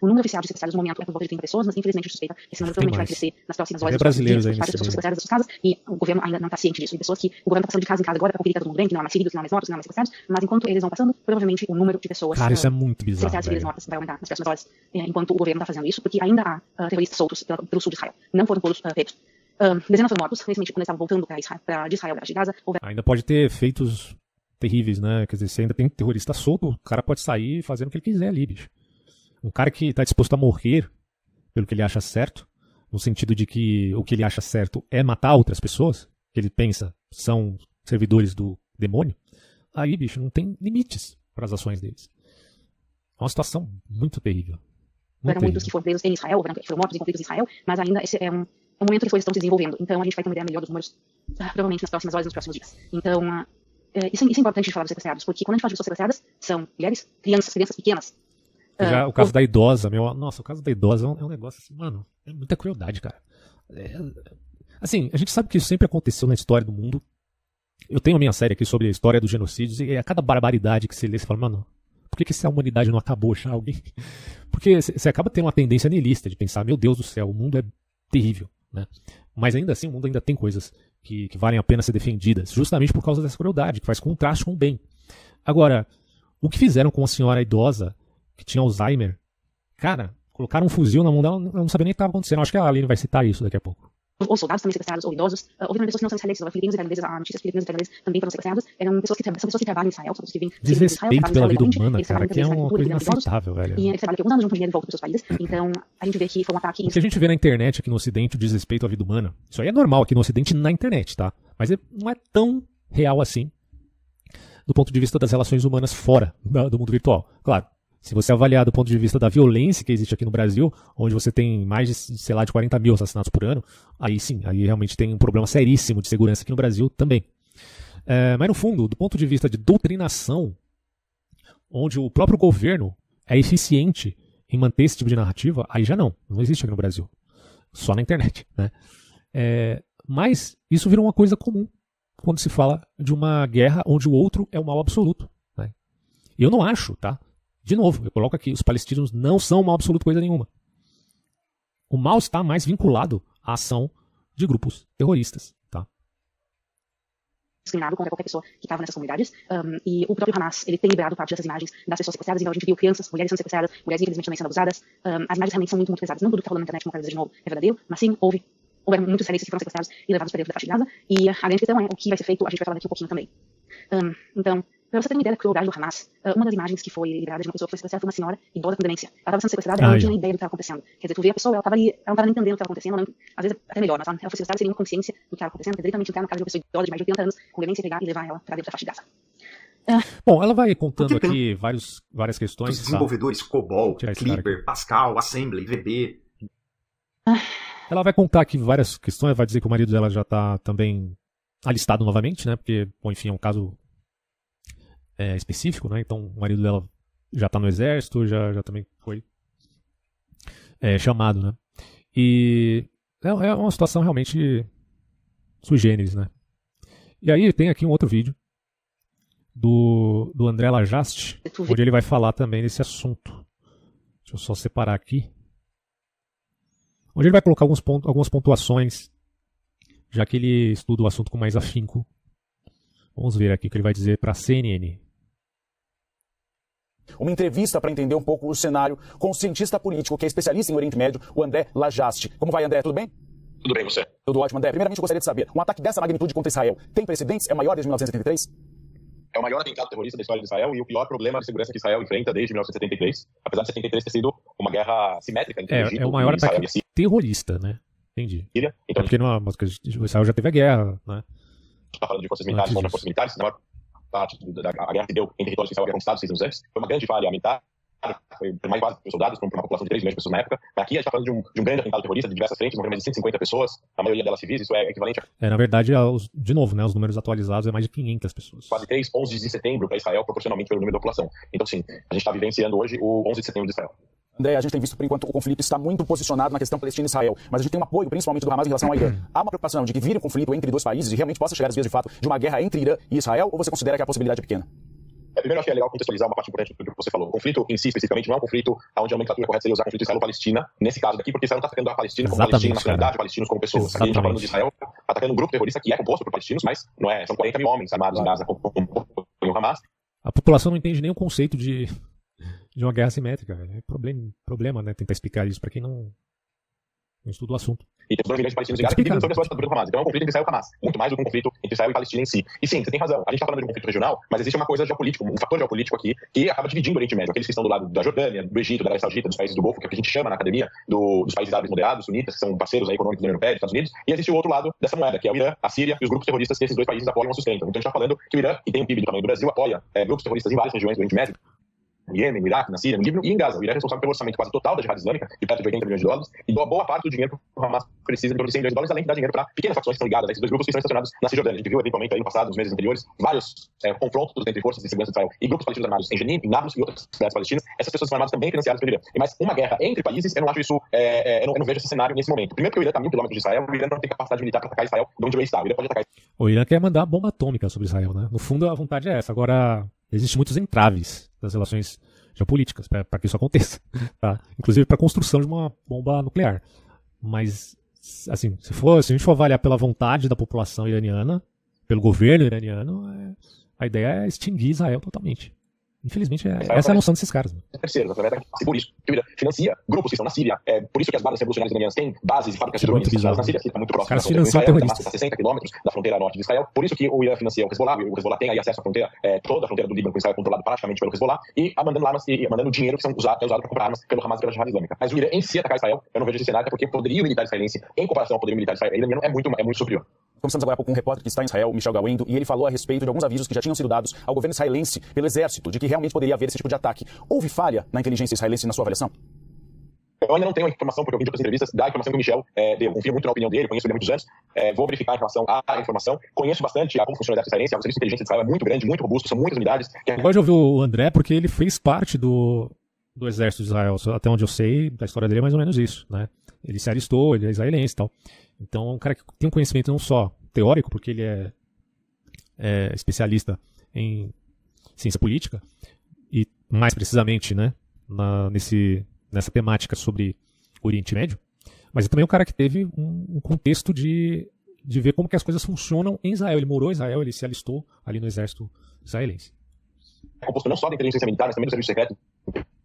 O número oficial de sequestrados no momento é por volta de 30 pessoas, mas infelizmente a suspeita esse número provavelmente vai crescer nas próximas é horas. É brasileiros aí né, pessoas sequestradas das suas casas e o governo ainda não está ciente disso. E pessoas que o governo está passando de casa em casa agora para conferir todo mundo bem, que não há mais feridos, que não há mais mortos, que não há mais sequestrados, mas enquanto eles vão passando, provavelmente o número de pessoas Cara, isso é muito bizarro, sequestradas civis mortas vai aumentar nas próximas horas, é, enquanto o governo está fazendo isso, porque ainda há ah, terroristas soltos pelo sul de Israel. Não foram todos ah, pegos. Um, dezenas foram mortos recentemente quando eles estavam voltando para Israel, Israel para Gaza. Houver... Ainda pode ter efeitos terríveis, né? Quer dizer, se ainda tem um terrorista solto, o cara pode sair fazendo o que ele quiser ali, bicho. Um cara que está disposto a morrer pelo que ele acha certo, no sentido de que o que ele acha certo é matar outras pessoas, que ele pensa são servidores do demônio, aí, bicho, não tem limites para as ações deles. É uma situação muito terrível. Muito Eram terrível. muitos que foram presos em Israel, que foram mortos em conflitos em Israel, mas ainda esse é um o momento as coisas estão se desenvolvendo. Então a gente vai ter uma ideia melhor dos números, ah, provavelmente nas próximas horas nos próximos dias. Então, uh, isso, é, isso, é, importante de falar dos sequestrados, porque quando a gente fala de pessoas sequestradas, são mulheres, crianças, crianças pequenas. Uh, Já, ah, o caso ou... da idosa, meu. Nossa, o caso da idosa é um, é um negócio assim, mano, é muita crueldade, cara. É, é, assim, a gente sabe que isso sempre aconteceu na história do mundo. Eu tenho a minha série aqui sobre a história dos genocídios e é a cada barbaridade que você lê, você fala, mano, por que, que se a humanidade não acabou já? Alguém... Porque você acaba tendo uma tendência nihilista de pensar, meu Deus do céu, o mundo é terrível. Né? Mas ainda assim, o mundo ainda tem coisas que, que valem a pena ser defendidas, justamente por causa dessa crueldade, que faz contraste com o bem. Agora, o que fizeram com a senhora idosa que tinha Alzheimer? Cara, colocaram um fuzil na mão dela, não sabia nem o que estava acontecendo. Acho que a Aline vai citar isso daqui a pouco ou soldados também sequestrados, ou idosos, ah, ou também pessoas que não são israelenses, filipinos e tailandeses, há ah, notícias filipinos e tailandeses também foram sequestrados, eram pessoas que, são pessoas que trabalham em Israel, são pessoas que vêm... Desrespeito pela vida humana, cara, que é uma coisa inaceitável, velho. E eles trabalham aqui alguns anos, juntam dinheiro e para seus países, então a gente vê que foi um ataque... Se a gente vê na internet aqui no Ocidente o desrespeito à vida humana, isso aí é normal aqui no Ocidente na internet, tá? Mas é, não é tão real assim do ponto de vista das relações humanas fora do mundo virtual. Claro, se você avaliar do ponto de vista da violência que existe aqui no Brasil, onde você tem mais de, sei lá, de 40 mil assassinatos por ano, aí sim, aí realmente tem um problema seríssimo de segurança aqui no Brasil também. É, mas no fundo, do ponto de vista de doutrinação, onde o próprio governo é eficiente em manter esse tipo de narrativa, aí já não, não existe aqui no Brasil. Só na internet, né? É, mas isso virou uma coisa comum quando se fala de uma guerra onde o outro é o mal absoluto. Né? Eu não acho, tá? De novo, eu coloco aqui: os palestinos não são mal absoluto coisa nenhuma. O mal está mais vinculado à ação de grupos terroristas. Tá? discriminado contra qualquer pessoa que estava nessas comunidades. Um, e o próprio Hamas, ele tem liberado parte dessas imagens das pessoas sequestradas, então a gente viu crianças, mulheres sendo sequestradas, mulheres infelizmente também sendo abusadas. Um, as imagens realmente são muito, muito pesadas. Não tudo que está falando na internet, como eu dizer de novo, é verdadeiro, mas sim, houve. Houveram muitos israelenses que foram sequestrados e levados para dentro da faixa de Gaza. E a grande questão é o que vai ser feito, a gente vai falar daqui um pouquinho também. Um, então, Pra você ter uma ideia da crueldade do Hamas, ah, uma das imagens que foi liberada de uma pessoa que foi sequestrada foi uma senhora idosa com demência. Ela estava sendo sequestrada, ela não tinha ideia do que estava acontecendo. Quer dizer, tu vê a pessoa, ela estava ali, ela não estava nem entendendo o que estava acontecendo, não, às vezes é até melhor, mas ela, ela foi sequestrada sem nenhuma consciência do que estava acontecendo. Quer dizer, literalmente entrar na casa de uma pessoa idosa de mais de 80 anos com demência, pegar e levar ela para dentro da faixa de Gaza. É. Bom, ela vai contando aqui vários, várias questões. Os tá? desenvolvedores tá? COBOL, Clipper, Pascal, Assembly, VB. Ela vai contar aqui várias questões, vai dizer que o marido dela já está também alistado novamente, né? Porque, bom, enfim, é um caso é, específico, né? Então o marido dela já está no exército, já, já também foi é, chamado, né? E é, é, uma situação realmente sui generis, né? E aí tem aqui um outro vídeo do, do André Lajast, onde ele vai falar também desse assunto. Deixa eu só separar aqui. Onde ele vai colocar alguns pontos, algumas pontuações, já que ele estuda o assunto com mais afinco. Vamos ver aqui o que ele vai dizer para a CNN. Uma entrevista para entender um pouco o cenário com o cientista político que é especialista em Oriente Médio, o André Lajaste. Como vai, André? Tudo bem? Tudo bem, você? Tudo ótimo, André. Primeiramente, eu gostaria de saber, um ataque dessa magnitude contra Israel tem precedentes? É maior desde 1973? É o maior atentado terrorista da história de Israel e o pior problema de segurança que Israel enfrenta desde 1973, apesar de 73 ter sido uma guerra simétrica entre é, o Egito é o maior ataque Israel. terrorista, né? Entendi. Então, é porque numa, Israel já teve a guerra, né? está falando de forças militares contra forças militares, parte da guerra que deu em território que estava conquistado seis anos antes, foi uma grande falha militar, foi mais quase soldados, para uma população de 3 milhões de pessoas na época. Aqui a gente está falando de um, de um grande atentado terrorista de diversas frentes, morreram mais de 150 pessoas, a maioria delas civis, isso é equivalente a... É, na verdade, é de novo, né, os números atualizados é mais de 500 pessoas. Quase 3, 11 de setembro para Israel, proporcionalmente pelo número da população. Então, sim, a gente está vivenciando hoje o 11 de setembro de Israel. Né, a gente tem visto por enquanto o conflito está muito posicionado na questão Palestina e Israel, mas a gente tem um apoio principalmente do Hamas em relação à Irã. Há uma preocupação de que vire um conflito entre dois países e realmente possa chegar às vias de fato de uma guerra entre Irã e Israel, ou você considera que a possibilidade é pequena? É, primeiro, acho que é legal contextualizar uma parte importante do que você falou. O conflito em si, especificamente, não é um conflito onde é a nomenclatura correta seria usar conflito Israel-Palestina, nesse caso daqui, porque Israel não está atacando a Palestina como Exatamente, Palestina, nacionalidade, palestinos como pessoas. Exatamente. Aqui a gente está falando de Israel tá atacando um grupo terrorista que é composto por palestinos, mas não é, são 40 mil homens armados em Gaza com, com o Hamas. A população não entende nem o conceito de de uma guerra assimétrica É problema, problema né, tentar explicar isso para quem não, não estuda o assunto. E palestinos em Gaza que vivem sobre do Hamas. Então é um conflito entre Israel e Hamas, muito mais do que um conflito entre Israel e Palestina em si. E sim, você tem razão, a gente está falando de um conflito regional, mas existe uma coisa geopolítica, um fator geopolítico aqui que acaba dividindo o Oriente Médio. Aqueles que estão do lado da Jordânia, do Egito, da Arábia Saudita, dos países do Golfo, que é o que a gente chama na academia, do, dos países árabes moderados, sunitas, que são parceiros aí, econômicos da União Europeia, dos Estados Unidos, e existe o outro lado dessa moeda, que é o Irã, a Síria e os grupos terroristas que esses dois países apoiam e sustentam. Então a gente está falando que o Irã, que tem um PIB do tamanho do Brasil, apoia é, grupos terroristas em várias regiões do Oriente Médio, no Iêmen, no Iraque, na Síria, no Líbano e em Gaza. O Iraque é responsável pelo orçamento quase total da Jihad Islâmica, de perto de 80 milhões de dólares, e doa boa parte do dinheiro que o Hamas precisa, de 100 milhões de dólares, além de dar dinheiro para pequenas facções que estão ligadas a esses dois grupos que estão estacionados na Cisjordânia. A gente viu, eventualmente, aí no passado, nos meses anteriores, vários é, confrontos entre forças de segurança de Israel e grupos palestinos armados em Jenin, em Nablus e outras cidades palestinas. Essas pessoas são armadas também financiadas pelo Irã. Mas uma guerra entre países, eu não acho isso, é, é, eu, não, eu, não, vejo esse cenário nesse momento. Primeiro, porque o Irã está mil quilômetros de Israel, o Irã não tem capacidade militar para atacar Israel de onde o Irã está. O Irã pode atacar. O Irã quer mandar bomba atômica sobre Israel, né? No fundo, a vontade é essa. Agora, Existem muitos entraves das relações geopolíticas para que isso aconteça, tá? inclusive para a construção de uma bomba nuclear. Mas, assim, se, for, se a gente for avaliar pela vontade da população iraniana, pelo governo iraniano, é, a ideia é extinguir Israel totalmente. Infelizmente, é, essa é a noção desses caras. Né? Terceiro, por isso, financia grupos que estão na Síria. É por isso que as bases revolucionárias iranianas têm bases e fábricas de drones é na Síria, que está muito próximo. Os caras Israel, terroristas. a 60 quilômetros da fronteira norte de Israel. Por isso que o Irã financia o Hezbollah. O Hezbollah tem aí acesso à fronteira, é, toda a fronteira do Líbano com Israel é controlada praticamente pelo Hezbollah e mandando armas e mandando dinheiro que são usado, é usado para comprar armas pelo Hamas e pela Jihad Islâmica. Mas o Irã em si atacar Israel, eu não vejo esse cenário, porque o poderio militar israelense, em comparação ao poderio militar israelense, é muito, é muito superior. Começamos agora há pouco com um repórter que está em Israel, Michel Gawendo, e ele falou a respeito de alguns avisos que já tinham sido dados ao governo israelense pelo exército de que realmente poderia haver esse tipo de ataque. Houve falha na inteligência israelense na sua avaliação? Eu ainda não tenho a informação, porque eu vi de outras entrevistas da informação que o Michel é, deu. Confio muito na opinião dele, conheço ele há muitos anos. É, vou verificar em relação à informação. Conheço bastante a como funciona exército israelense. O serviço de inteligência de Israel é muito grande, muito robusto, são muitas unidades. Que... Eu gosto de ouvir o André, porque ele fez parte do, do exército de Israel. Até onde eu sei, da história dele é mais ou menos isso. né? Ele se alistou, ele é israelense e tal. Então é um cara que tem um conhecimento não só teórico, porque ele é, é especialista em ciência política, e mais precisamente né, na, nesse, nessa temática sobre Oriente Médio, mas é também um cara que teve um, um contexto de, de ver como que as coisas funcionam em Israel. Ele morou em Israel, ele se alistou ali no exército israelense. É composto não só da inteligência militar, mas também do serviço secreto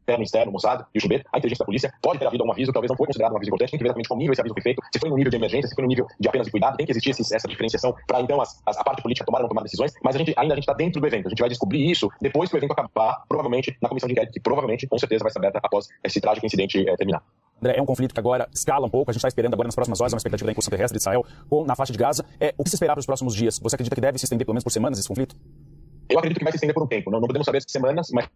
interno, externo, Mossad e o Chubet, a inteligência da polícia pode ter havido algum aviso, talvez não foi considerado um aviso importante, tem que ver exatamente como nível esse aviso foi feito, se foi no nível de emergência, se foi no nível de apenas de cuidado, tem que existir essa diferenciação para então as, as, a parte política tomar ou não tomar decisões, mas a gente, ainda a gente está dentro do evento, a gente vai descobrir isso depois que o evento acabar, provavelmente na comissão de inquérito, que provavelmente, com certeza, vai ser aberta após esse trágico incidente é, terminar. André, é um conflito que agora escala um pouco, a gente está esperando agora nas próximas horas uma expectativa da incursão terrestre de Israel com, na faixa de Gaza. É, o que se esperar para os próximos dias? Você acredita que deve se estender pelo menos por semanas esse conflito? Eu acredito que vai se estender por um tempo. Não, não podemos saber semanas, mas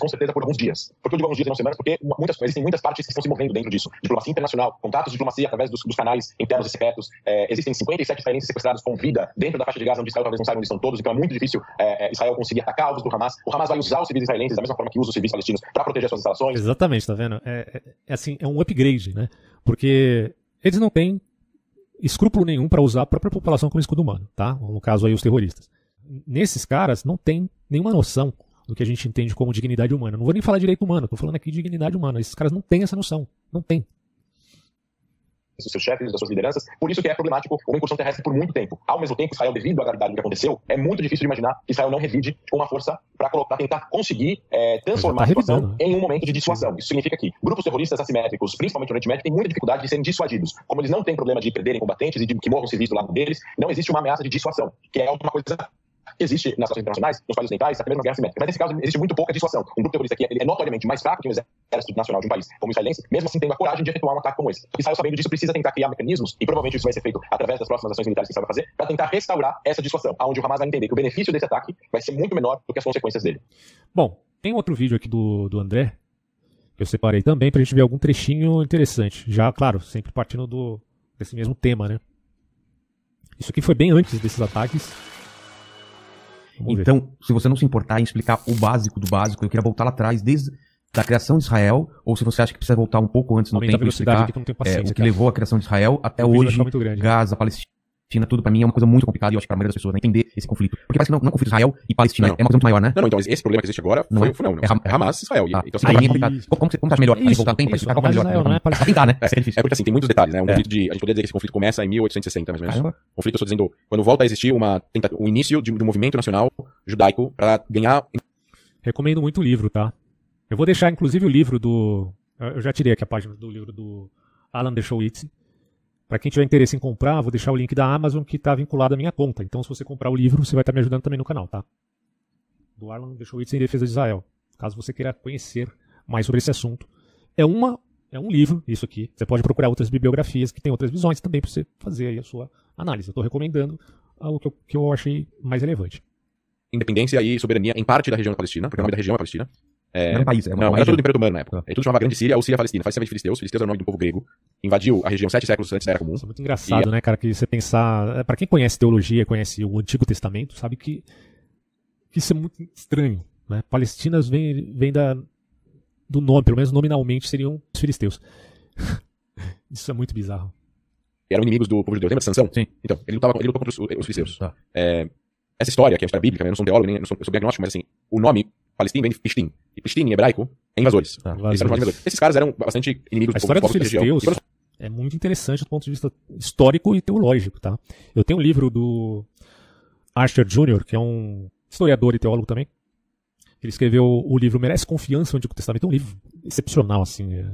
com certeza por alguns dias. Por que eu digo alguns dias e não semanas? Porque muitas, existem muitas partes que estão se movendo dentro disso. Diplomacia internacional, contatos de diplomacia através dos, dos canais internos e secretos. É, existem 57 israelenses sequestrados com vida dentro da faixa de Gaza, onde Israel talvez não saiba onde estão todos, então é muito difícil é, Israel conseguir atacar alvos do Hamas. O Hamas vai usar os civis israelenses da mesma forma que usa os civis palestinos para proteger suas instalações. Exatamente, tá vendo? É, é, é, assim, é um upgrade, né? Porque eles não têm escrúpulo nenhum para usar a própria população como escudo humano, tá? No caso aí os terroristas. Nesses caras não tem nenhuma noção do que a gente entende como dignidade humana. Não vou nem falar direito humano, estou falando aqui de dignidade humana. Esses caras não têm essa noção, não têm. Dos seus chefes, das suas lideranças, por isso que é problemático uma incursão terrestre por muito tempo. Ao mesmo tempo, Israel, devido à gravidade do que aconteceu, é muito difícil de imaginar que Israel não revide com uma força para tentar conseguir é, transformar tá a situação né? em um momento de dissuasão. Isso significa que grupos terroristas assimétricos, principalmente no Oriente Médio, têm muita dificuldade de serem dissuadidos. Como eles não têm problema de perderem combatentes e de que morram civis do lado deles, não existe uma ameaça de dissuasão, que é uma coisa existe nas relações internacionais, nos países ocidentais, até mesmo nas guerras simétricas. Mas nesse caso existe muito pouca dissuasão. Um grupo terrorista aqui é, é notoriamente mais fraco que um exército nacional de um país como o israelense, mesmo assim tendo a coragem de efetuar um ataque como esse. Israel, sabendo disso, precisa tentar criar mecanismos, e provavelmente isso vai ser feito através das próximas ações militares que Israel vai fazer, para tentar restaurar essa dissuasão, aonde o Hamas vai entender que o benefício desse ataque vai ser muito menor do que as consequências dele. Bom, tem outro vídeo aqui do, do André, que eu separei também, para a gente ver algum trechinho interessante. Já, claro, sempre partindo do, desse mesmo tema, né? Isso aqui foi bem antes desses ataques então, se você não se importar em explicar o básico do básico, eu queria voltar lá atrás, desde da criação de Israel, ou se você acha que precisa voltar um pouco antes no Aumenta tempo e explicar é, o que cara. levou a criação de Israel até o hoje, né? Gaza, Palestina. Palestina, tudo para mim é uma coisa muito complicada e eu acho que pra maioria das pessoas né, entender esse conflito. Porque parece que não, não é um conflito Israel e Palestina, não. é uma coisa muito maior, né? Não, não, então esse problema que existe agora não foi, é, foi não, não. É, é Hamas e Israel. Ah, então, assim, aí é Como, como, como você melhor? Isso, voltar no tempo, isso, qual é melhor? Israel, né? Pra tentar, né? É, é, difícil. é porque assim, tem muitos detalhes, né? Um é. conflito de, a gente poderia dizer que esse conflito começa em 1860, mais ou menos. Caramba. Conflito, eu estou dizendo, quando volta a existir uma, o início de, de um movimento nacional judaico para ganhar... Recomendo muito o livro, tá? Eu vou deixar, inclusive, o livro do... Eu já tirei aqui a página do livro do Alan Dershowitz, para quem tiver interesse em comprar, vou deixar o link da Amazon que está vinculado à minha conta. Então, se você comprar o livro, você vai estar tá me ajudando também no canal, tá? Do Arlan Dershowitz em defesa de Israel. Caso você queira conhecer mais sobre esse assunto, é uma é um livro isso aqui. Você pode procurar outras bibliografias que tem outras visões também para você fazer a sua análise. Eu estou recomendando o que eu, que eu achei mais relevante. Independência e soberania em parte da região da Palestina, porque o nome da região é Palestina, é, era é um país, era é uma, não, uma era é tudo do Império Romano na época. Ah. Ele tudo chamava Grande Síria ou Síria Palestina. Faz de filisteus. Filisteus é o nome do povo grego. Invadiu a região sete séculos antes da Era Comum. Isso é muito engraçado, e... né, cara, que você pensar... para quem conhece teologia, conhece o Antigo Testamento, sabe que, que isso é muito estranho. Né? Palestinas vem, vem da, do nome, pelo menos nominalmente, seriam os filisteus. isso é muito bizarro. E eram inimigos do povo de Deus. Lembra de Sansão? Sim. Então, ele lutava, ele lutou contra os, eh, os filisteus. Tá. É, essa história, que é a história bíblica, né, eu não sou um teólogo, nem, sou, eu sou diagnóstico, mas assim, o nome Palestina, vem de Pistim. E Pistim, em hebraico, é invasores. Ah, invasores. Esses caras eram bastante inimigos a do história povo, dos filisteus foram... é muito interessante do ponto de vista histórico e teológico, tá? Eu tenho um livro do Archer Jr., que é um historiador e teólogo também. Ele escreveu o livro Merece Confiança, o Antigo Testamento. É um livro excepcional, assim. É...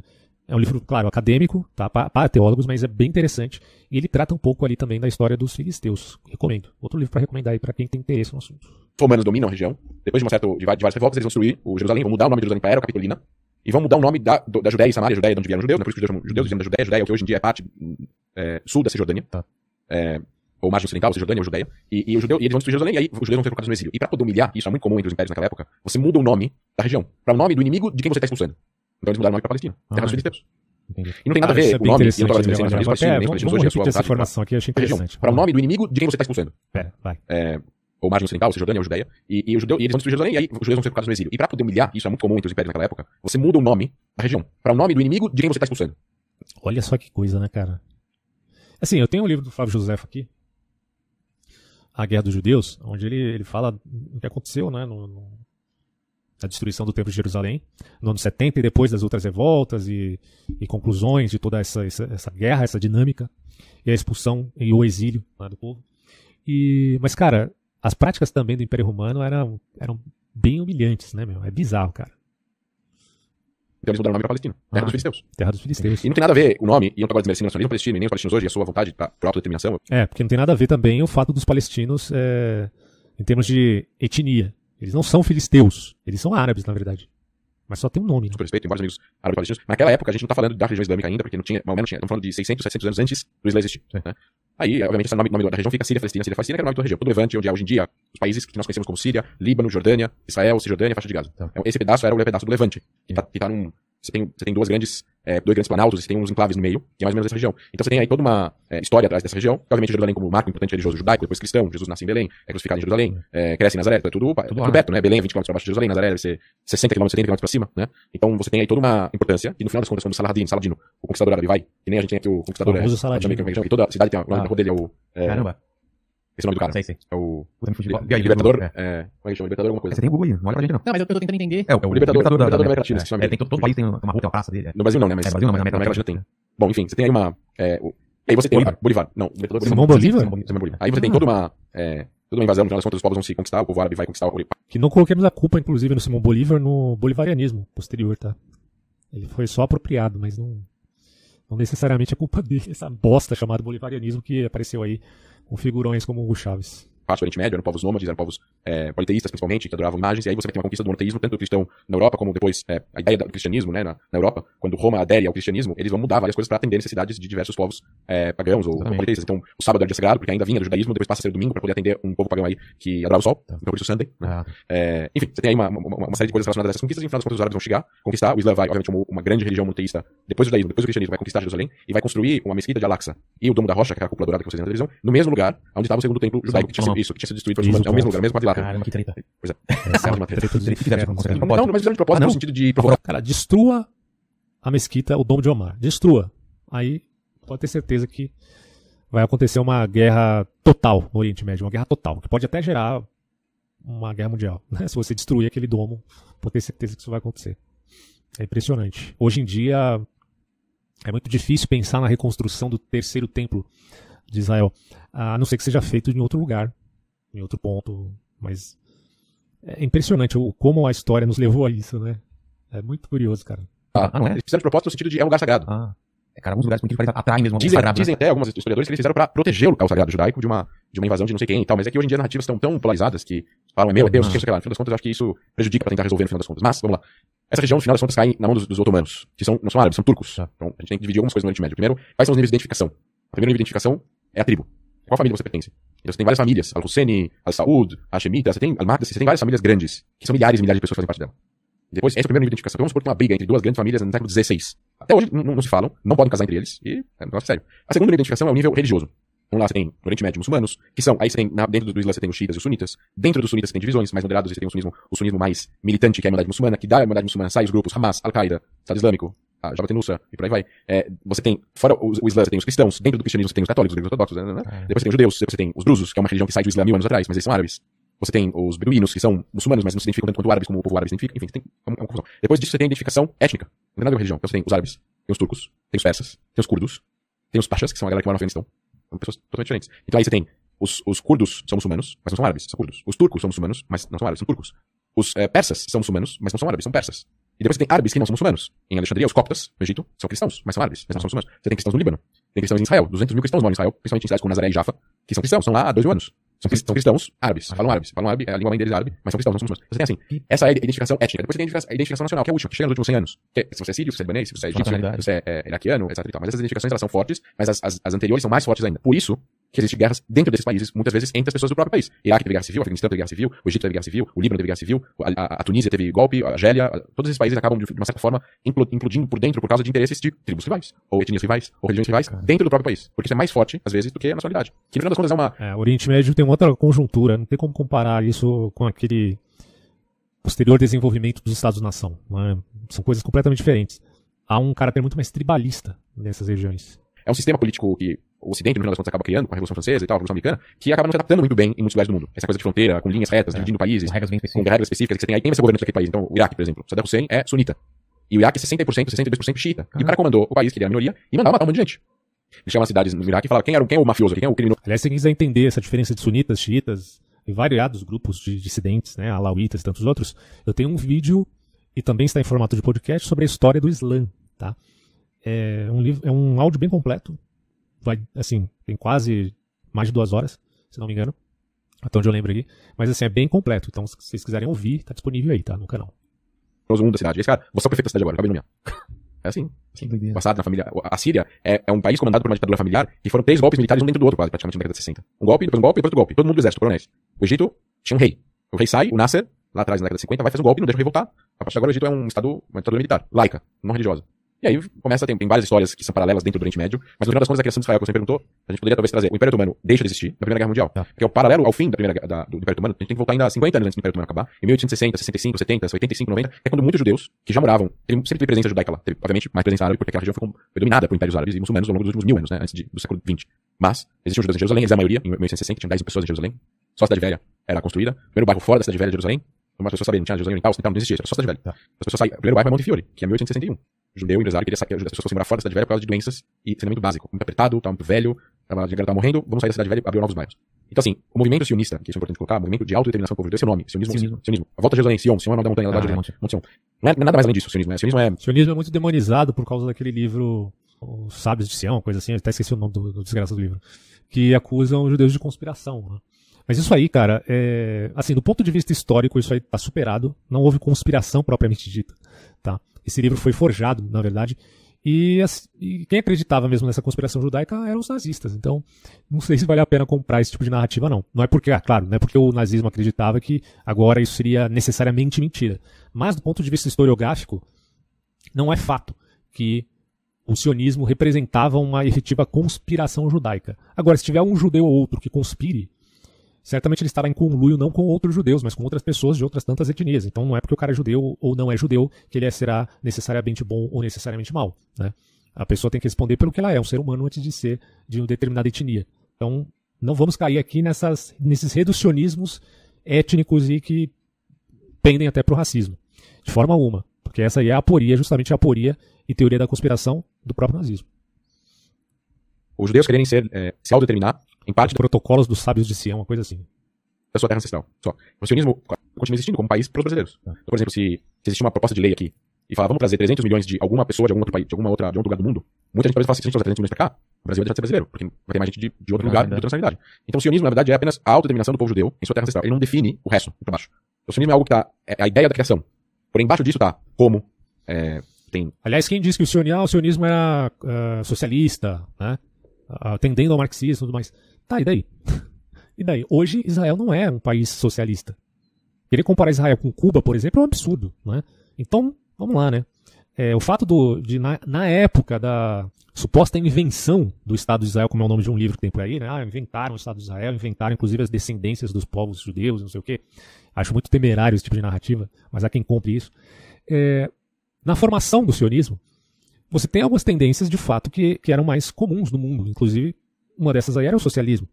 É um livro, claro, acadêmico, tá? para teólogos, mas é bem interessante. E ele trata um pouco ali também da história dos filisteus. Recomendo. Outro livro para recomendar aí para quem tem interesse no assunto romanos dominam a região. Depois de, uma certa, de, de vários eles vão destruir o Jerusalém, vão mudar o nome de Jerusalém para Era Capitolina. E vão mudar o nome da, do, da Judéia e Samaria, Judéia, de onde vieram os judeus, né? por isso que os judeus chamam judeus, dizendo da Judéia, Judéia, que hoje em dia é parte é, sul da Cisjordânia. Tá. É, ou margem ocidental, Cisjordânia ou Judéia, e, e, o judeu, e eles vão destruir Jerusalém, e aí os judeus vão ser colocados no exílio. E para poder humilhar, isso é muito comum entre os impérios naquela época, você muda o nome da região, para o nome do inimigo de quem você está expulsando. Então eles mudaram o nome para Palestina, ah, terra dos filisteus. Entendi. E não tem nada ah, a ver é o nome, e eu tô falando de palestinos, palestinos a essa informação aqui, eu achei interessante. Para o nome do inimigo de quem você está expulsando. Pera, é, vai. É, ou margem ocidental, ou seja, Jordânia ou Judeia, e, e, o judeu, e eles vão destruir Jerusalém, e aí os judeus vão ser colocados no exílio. E para poder humilhar, isso é muito comum entre os impérios naquela época, você muda o nome da região para o nome do inimigo de quem você está expulsando. Olha só que coisa, né, cara? Assim, eu tenho um livro do Flávio José aqui, A Guerra dos Judeus, onde ele, ele fala o que aconteceu, né, no, no, na destruição do Templo de Jerusalém, no ano 70 e depois das outras revoltas e, e conclusões de toda essa, essa, essa, guerra, essa dinâmica, e a expulsão e o exílio né, do povo. E, mas, cara, as práticas também do Império Romano eram, eram bem humilhantes, né, meu? É bizarro, cara. Então eles mudaram o nome para Palestina. Terra ah, dos Filisteus. Terra dos Filisteus. E não tem nada a ver o nome, e não agora desmerecendo nacionalismo palestino, e nem os palestinos hoje, a sua vontade para autodeterminação. É, porque não tem nada a ver também o fato dos palestinos, é, em termos de etnia. Eles não são filisteus, eles são árabes, na verdade. Mas só tem um nome. Né? respeito, embora vários amigos árabes palestinos. Naquela época a gente não está falando da religião islâmica ainda, porque não tinha, mal não tinha. Estamos falando de 600, 700 anos antes do Islã existir. Né? Aí, obviamente, esse é nome, nome da região fica Síria, Palestina, Síria, Palestina, que é o nome da região. Todo Levante, onde é hoje em dia os países que nós conhecemos como Síria, Líbano, Jordânia, Israel, Cisjordânia, faixa de Gaza. Tá. Então, esse pedaço era o pedaço do Levante, que está tá num... Você tem, você tem duas grandes é, dois grandes planaltos, e tem uns enclaves no meio, que é mais ou menos essa região. Então você tem aí toda uma é, história atrás dessa região, que obviamente Jerusalém como marco importante religioso judaico, depois cristão, Jesus nasce em Belém, é crucificado em Jerusalém, uhum. é, cresce em Nazaré, é tudo, tudo, tudo perto, né? né? Belém 20 km para baixo de Jerusalém, Nazaré deve ser 60 km, 70 km para cima, né? Então você tem aí toda uma importância, e no final das contas, quando Saladino, Saladino o conquistador árabe vai, que nem a gente tem aqui o conquistador, o é, também, é que toda a cidade tem uma, ah. na rua dele é o... É, Caramba. Esse é o nome do cara. Sei, sei. É o. Puta, me fugiu. Li né? libertador? É. é. Como é que chama? Libertador alguma coisa? Você tem o Google aí, não olha pra gente não. Não, mas eu, eu tô tentando entender. É, o, é o Libertador, libertador, da, libertador da, América Latina. É, é, tem, todo, todo país tem uma rua, tem uma praça dele. É. No Brasil não, né? Mas, é, Brasil não, mas na América, Latina tem. Bom, enfim, você tem aí uma. É, o... aí você tem. Bolívar. Bolívar. Não, Libertador Bolívar. Simão Bolívar? Simão Bolívar. Aí você tem ah. toda uma. É, toda uma invasão, no final das contas, os povos vão se conquistar, o povo árabe vai conquistar o Que não coloquemos a culpa, inclusive, no Simão Bolívar, no bolivarianismo posterior, tá? Ele foi só apropriado, mas não. Não necessariamente é culpa dele, essa bosta chamada bolivarianismo que apareceu aí com figurões como Hugo Chaves parte Oriente Médio, eram povos nômades, eram povos é, politeístas principalmente, que adoravam imagens, e aí você vai ter uma conquista do monoteísmo, tanto do cristão na Europa, como depois é, a ideia do cristianismo né, na, na, Europa, quando Roma adere ao cristianismo, eles vão mudar várias coisas para atender necessidades de diversos povos é, pagãos ou, politeístas. Então, o sábado era dia sagrado, porque ainda vinha do judaísmo, depois passa a ser domingo para poder atender um povo pagão aí que adorava o sol, tá. então por isso Sunday. Né? Ah. Tá. É, enfim, você tem aí uma, uma, uma, série de coisas relacionadas a essas conquistas, e no final os árabes vão chegar, conquistar, o Islã vai, obviamente, uma, uma grande religião monoteísta, depois do judaísmo, depois do cristianismo, vai conquistar Jerusalém e vai construir uma mesquita de Al-Aqsa e o Domo da Rocha, que é a cúpula dourada que vocês na televisão, no mesmo lugar onde estava o segundo templo judaico, que tinha isso, que tinha sido destruído pelos humanos. É o mesmo lugar, a mesma quadrilátera. que treta. Pois é. Essa é uma treta. Não, mas de propósito, no sentido de provocar. Cara, destrua a mesquita, o Dom de Omar. Destrua. Aí pode ter certeza que vai acontecer uma guerra total no Oriente Médio, uma guerra total, que pode até gerar uma guerra mundial. Né? Se você destruir aquele domo, pode ter certeza que isso vai acontecer. É impressionante. Hoje em dia é muito difícil pensar na reconstrução do terceiro templo de Israel, a não ser que seja feito em outro lugar em outro ponto, mas é impressionante o, como a história nos levou a isso, né? É muito curioso, cara. Ah, não é? Eles fizeram propósito no sentido de é um lugar sagrado. Ah. É, cara, alguns lugares, com que atraem mesmo. Dizem, sagrado, né? dizem né? até alguns historiadores que eles fizeram pra proteger é o local sagrado judaico de uma, de uma invasão de não sei quem e tal. Mas é que hoje em dia as narrativas estão tão polarizadas que falam meu, Deus, não ah. sei que lá. No final das contas, eu acho que isso prejudica pra tentar resolver no final das contas. Mas, vamos lá. Essa região, no final das contas, cai na mão dos, dos otomanos, que são, não são árabes, são turcos. Ah. Então, a gente tem que dividir algumas coisas no Oriente Médio. Primeiro, quais são os níveis de identificação? O primeiro nível de identificação é a tribo. Qual família você pertence? Então você tem várias famílias. Al-Husseini, Al-Saud, Hashemita. Você tem Al-Mahdi. Você tem várias famílias grandes. Que são milhares e milhares de pessoas que fazem parte dela. depois, esse é o primeiro nível de identificação. Então, vamos supor que uma briga entre duas grandes famílias no século XVI. Até hoje não, não se falam, não podem casar entre eles. E é um negócio sério. A segunda identificação é o nível religioso. Vamos lá, você tem no Oriente Médio muçulmanos, que são, aí você tem, na, dentro do Islã você tem os chiitas e os sunitas, dentro dos sunitas você tem divisões mais moderadas, você tem o sunismo, o sunismo mais militante, que é a Irmandade Muçulmana, que dá a Irmandade Muçulmana, sai os grupos Hamas, Al-Qaeda, Estado Islâmico, a Jabatenussa, e por aí vai. É, você tem, fora o, o Islã, você tem os cristãos, dentro do cristianismo você tem os católicos, os gregos ortodoxos, né, né? É. depois você tem os judeus, depois você tem os drusos, que é uma religião que sai do Islã mil anos atrás, mas eles são árabes. Você tem os beduínos, que são muçulmanos, mas não se identificam tanto quanto árabes, como o povo árabe se identifica, enfim, tem é uma, confusão. Depois disso você tem a identificação étnica, não tem nada a ver religião. Então você tem os árabes, tem os turcos, tem os persas, tem os curdos, tem os pachas, que são a galera que mora no Afeganistão. São pessoas totalmente diferentes. Então aí você tem os, os curdos são muçulmanos, mas não são árabes, são curdos. Os turcos são muçulmanos, mas não são árabes, são turcos. Os é, persas são muçulmanos, mas não são árabes, são persas. E depois você tem árabes que não são muçulmanos. Em Alexandria, os coptas, no Egito, são cristãos, mas são árabes, mas não são muçulmanos. Você tem cristãos no Líbano, tem cristãos em Israel. 200 mil cristãos moram em Israel, principalmente em cidades como Nazaré e Jaffa, que são cristãos, são lá há dois mil anos. São, são cristãos árabes, falam árabes, falam árabe, a língua mãe deles é árabe, mas são cristãos, não são muçulmanos. Então, você tem assim, essa é a identificação étnica. Depois você tem a identificação nacional, que é a última, que chega nos últimos 100 anos. Que é, se você é sírio, se você é libanês, se você é egípcio, se você é, é, iraquiano, etc. Mas essas identificações elas são fortes, mas as, as, as anteriores são mais fortes ainda. Por isso, que existem guerras dentro desses países, muitas vezes entre as pessoas do próprio país. Iraque teve guerra civil, Afeganistão teve guerra civil, o Egito teve guerra civil, o Líbano teve guerra civil, a, a, a Tunísia teve golpe, a Argélia, a, todos esses países acabam, de uma certa forma, implodindo por dentro por causa de interesses de tribos rivais, ou etnias rivais, ou religiões rivais, dentro do próprio país. Porque isso é mais forte, às vezes, do que a nacionalidade. Que no final das contas é uma. É, o Oriente Médio tem uma outra conjuntura, não tem como comparar isso com aquele posterior desenvolvimento dos Estados-nação. É? São coisas completamente diferentes. Há um caráter muito mais tribalista nessas regiões. É um sistema político que o Ocidente, no final das contas, acaba criando com a Revolução Francesa e tal, a Revolução Americana, que acaba não se adaptando muito bem em muitos lugares do mundo. Essa coisa de fronteira, com linhas retas, é. dividindo países, com regras, com regras, específicas que você tem aí. Quem vai ser governante daquele país? Então, o Iraque, por exemplo. Saddam Hussein é sunita. E o Iraque é 60%, 62% xiita. Ah. E o cara comandou o país, que ele era é a minoria, e mandava matar um monte de gente. Ele as cidades no Iraque e fala quem, era, quem é o mafioso quem é o criminoso. Aliás, você quiser entender essa diferença de sunitas, xiitas, e variados grupos de dissidentes, né, alauítas e tantos outros, eu tenho um vídeo, e também está em formato de podcast, sobre a história do Islã, tá? É um livro, é um áudio bem completo, vai, assim, tem quase mais de duas horas, se não me engano. Até onde eu lembro aqui. Mas assim, é bem completo. Então, se vocês quiserem ouvir, tá disponível aí, tá? No canal. Os um da cidade. Esse cara, você é o prefeito da cidade agora, acabei de nomear. É assim. assim. Passado na família. A Síria é, é, um país comandado por uma ditadura familiar e foram três golpes militares um dentro do outro, quase, praticamente na década de 60. Um golpe, depois um golpe, depois outro golpe. Todo mundo do exército, coronéis. O Egito tinha um rei. O rei sai, o Nasser, lá atrás na década de 50, vai fazer um golpe, não deixa o rei voltar. A partir de agora o Egito é um estado, uma ditadura militar, laica, não religiosa. E aí começa, tem, tem várias histórias que são paralelas dentro do Oriente Médio, mas no final das contas a criação de Israel que você perguntou, a gente poderia talvez trazer. O Império Otomano deixa de existir na Primeira Guerra Mundial, tá. que é o paralelo ao fim da Primeira da, do Império Otomano, a gente tem que voltar ainda 50 anos antes do Império Otomano acabar, em 1860, 65, 70, 85, 90, é quando muitos judeus que já moravam, sempre teve presença judaica lá, teve, obviamente mais presença árabe, porque aquela região foi, foi dominada por impérios árabes e muçulmanos ao longo dos últimos mil anos, né, antes de, do século XX. Mas existiam judeus em Jerusalém, eles a maioria, em 1860, tinha 10 pessoas em Jerusalém, só a Cidade Velha era construída, o primeiro bairro fora da Cidade Velha de Jerusalém, as pessoas sabia, não tinha Jerusalém Oriental, então assim, tá, não existia, era só a cidade velha. Tá. As pessoas saíram, o primeiro bairro é Montefiore, que é 1861 judeu, empresário, queria que as pessoas fossem morar fora da cidade velha por causa de doenças e saneamento básico. Muito apertado, tá muito velho, tá a galera tá morrendo, vamos sair da cidade velha e abrir novos bairros. Então, assim, o movimento sionista, que isso é importante colocar, o movimento de autodeterminação povo judeu, esse é o nome, sionismo. Sionismo. sionismo. A volta de Jerusalém, Sion, Sion é o nome da montanha, ah, da é. Monte, Monte Sion. Não é, nada mais além disso, sionismo, né? Sionismo é... Sionismo é muito demonizado por causa daquele livro Os Sábios de Sião, coisa assim, eu até esqueci o nome do, do desgraça do livro, que acusam os judeus de conspiração, né? Mas isso aí, cara, é... assim, do ponto de vista histórico, isso aí tá superado. Não houve conspiração propriamente dita, tá? Esse livro foi forjado, na verdade, e, e, quem acreditava mesmo nessa conspiração judaica eram os nazistas. Então, não sei se vale a pena comprar esse tipo de narrativa, não. Não é porque, ah, claro, não é porque o nazismo acreditava que agora isso seria necessariamente mentira. Mas, do ponto de vista historiográfico, não é fato que o sionismo representava uma efetiva conspiração judaica. Agora, se tiver um judeu ou outro que conspire, certamente ele estava em conluio não com outros judeus, mas com outras pessoas de outras tantas etnias. Então não é porque o cara é judeu ou não é judeu que ele é, será necessariamente bom ou necessariamente mal. Né? A pessoa tem que responder pelo que ela é, um ser humano antes de ser de uma determinada etnia. Então não vamos cair aqui nessas, nesses reducionismos étnicos e que pendem até para o racismo, de forma alguma. Porque essa aí é a aporia, justamente a aporia e teoria da conspiração do próprio nazismo. Os judeus quererem ser, é, se autodeterminar Empate de protocolos dos sábios de Sião, uma coisa assim. Da é sua terra ancestral. Só. O sionismo continua existindo como país para os brasileiros. Então, por exemplo, se, se existir uma proposta de lei aqui e falar, vamos trazer 300 milhões de alguma pessoa de algum outro país, de alguma outra, de outro lugar do mundo, muita gente talvez fala assim, se a gente trazer 300 milhões para cá, o Brasil vai deixar de ser brasileiro, porque vai ter mais gente de, de outro ah, lugar, é de outra nacionalidade. Então o sionismo, na verdade, é apenas a autodeterminação do povo judeu em sua terra ancestral. Ele não define o resto, para baixo. O sionismo é algo que está é a ideia da criação. Por embaixo disso está como, é, tem... Aliás, quem disse que o sionismo, o sionismo era uh, socialista, né? Uh, tendendo ao marxismo e tudo mais. Tá, e daí? E daí? Hoje Israel não é um país socialista. Querer comparar Israel com Cuba, por exemplo, é um absurdo. Né? Então, vamos lá, né? É, o fato do, de, na, na, época da suposta invenção do Estado de Israel, como é o nome de um livro que tem por aí, né? Ah, inventaram o Estado de Israel, inventaram inclusive as descendências dos povos judeus, não sei o quê. Acho muito temerário esse tipo de narrativa, mas há quem compre isso. É, na formação do sionismo, você tem algumas tendências de fato que, que eram mais comuns no mundo, inclusive uma dessas aí era o socialismo.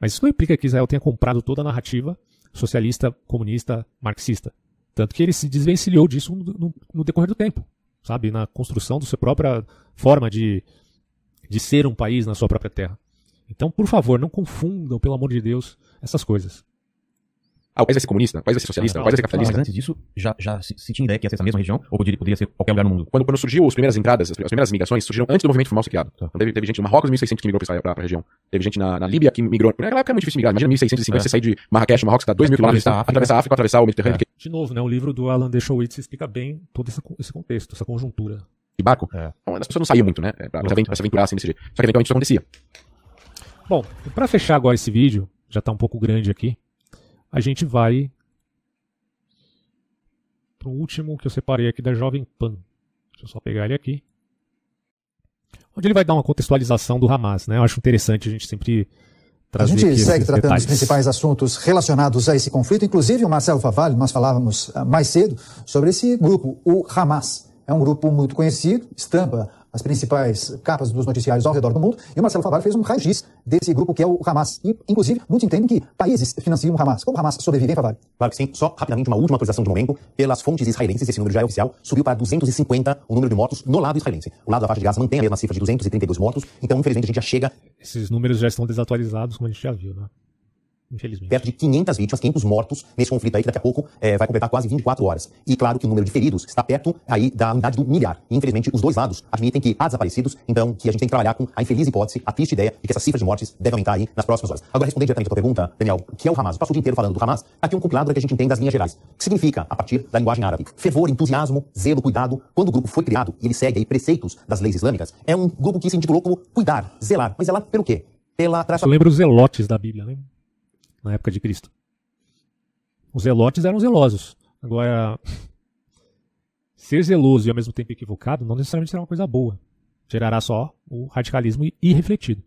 Mas isso não implica que Israel tenha comprado toda a narrativa socialista, comunista, marxista. Tanto que ele se desvencilhou disso no, no, no decorrer do tempo, sabe? Na construção da sua própria forma de, de ser um país na sua própria terra. Então, por favor, não confundam, pelo amor de Deus, essas coisas. Ah, o país vai ser comunista? O país vai ser socialista? Ah, o país vai ser capitalista? Mas antes disso, já, já se, se tinha ideia que ia ser essa mesma região ou poderia, poderia ser qualquer lugar no mundo? Quando, quando surgiu as primeiras entradas, as primeiras migrações, surgiram antes do movimento formal ser criado. Tá. Então, teve, teve gente no Marrocos, 1600, que migrou pra, a região. Teve gente na, na Líbia que migrou. Naquela época é muito difícil migrar. Imagina 1650, é. você sair de Marrakech, Marrocos, que dá 2 mil quilômetros, atravessar a África, atravessar o Mediterrâneo. É. De novo, né? O livro do Alan Dershowitz explica bem todo esse, esse contexto, essa conjuntura de barco, é. as pessoas não saíam muito, né? É, pra, pra, pra se aventurar assim desse jeito. Só que eventualmente isso acontecia. Bom, para fechar agora esse vídeo, já tá um pouco grande aqui a gente vai para o último que eu separei aqui da Jovem Pan. Deixa eu só pegar ele aqui. Onde ele vai dar uma contextualização do Hamas, né? Eu acho interessante a gente sempre trazer. A gente segue tratando detalhes. principais assuntos relacionados a esse conflito. Inclusive, o Marcelo Favalli, nós falávamos ah, mais cedo sobre esse grupo, o Hamas. É um grupo muito conhecido, estampa as principais capas dos noticiários ao redor do mundo, e o Marcelo Favaro fez um raio-x desse grupo que é o Hamas. E, inclusive, muitos entendem que países financiam o Hamas. Como o Hamas sobrevive, hein, Favaro? Claro que sim. Só rapidamente uma última atualização de momento. Pelas fontes israelenses, esse número já é oficial, subiu para 250 o número de mortos no lado israelense. O lado da faixa de Gaza mantém a mesma cifra de 232 mortos, então, infelizmente, a gente já chega. Esses números já estão desatualizados, como a gente já viu, né? Infelizmente. Perto de 500 vítimas, 500 mortos nesse conflito aí, que daqui a pouco é, vai completar quase 24 horas. E claro que o número de feridos está perto aí da unidade do milhar. E, infelizmente, os dois lados admitem que há desaparecidos, então que a gente tem que trabalhar com a infeliz hipótese, a triste ideia de que essa cifra de mortes deve aumentar aí nas próximas horas. Agora, respondendo diretamente à tua pergunta, Daniel, o que é o Hamas? Passou o dia inteiro falando do Hamas. Aqui é um compilado que a gente entende das linhas gerais. O que significa, a partir da linguagem árabe? Fervor, entusiasmo, zelo, cuidado. Quando o grupo foi criado e ele segue aí preceitos das leis islâmicas, é um grupo que se intitulou como cuidar, zelar. Mas zelar é pelo quê? Pela... Isso lembra os zelotes da Bíblia, lembra? na época de Cristo. Os zelotes eram zelosos. Agora, ser zeloso e ao mesmo tempo equivocado não necessariamente será uma coisa boa. Gerará só o radicalismo irrefletido.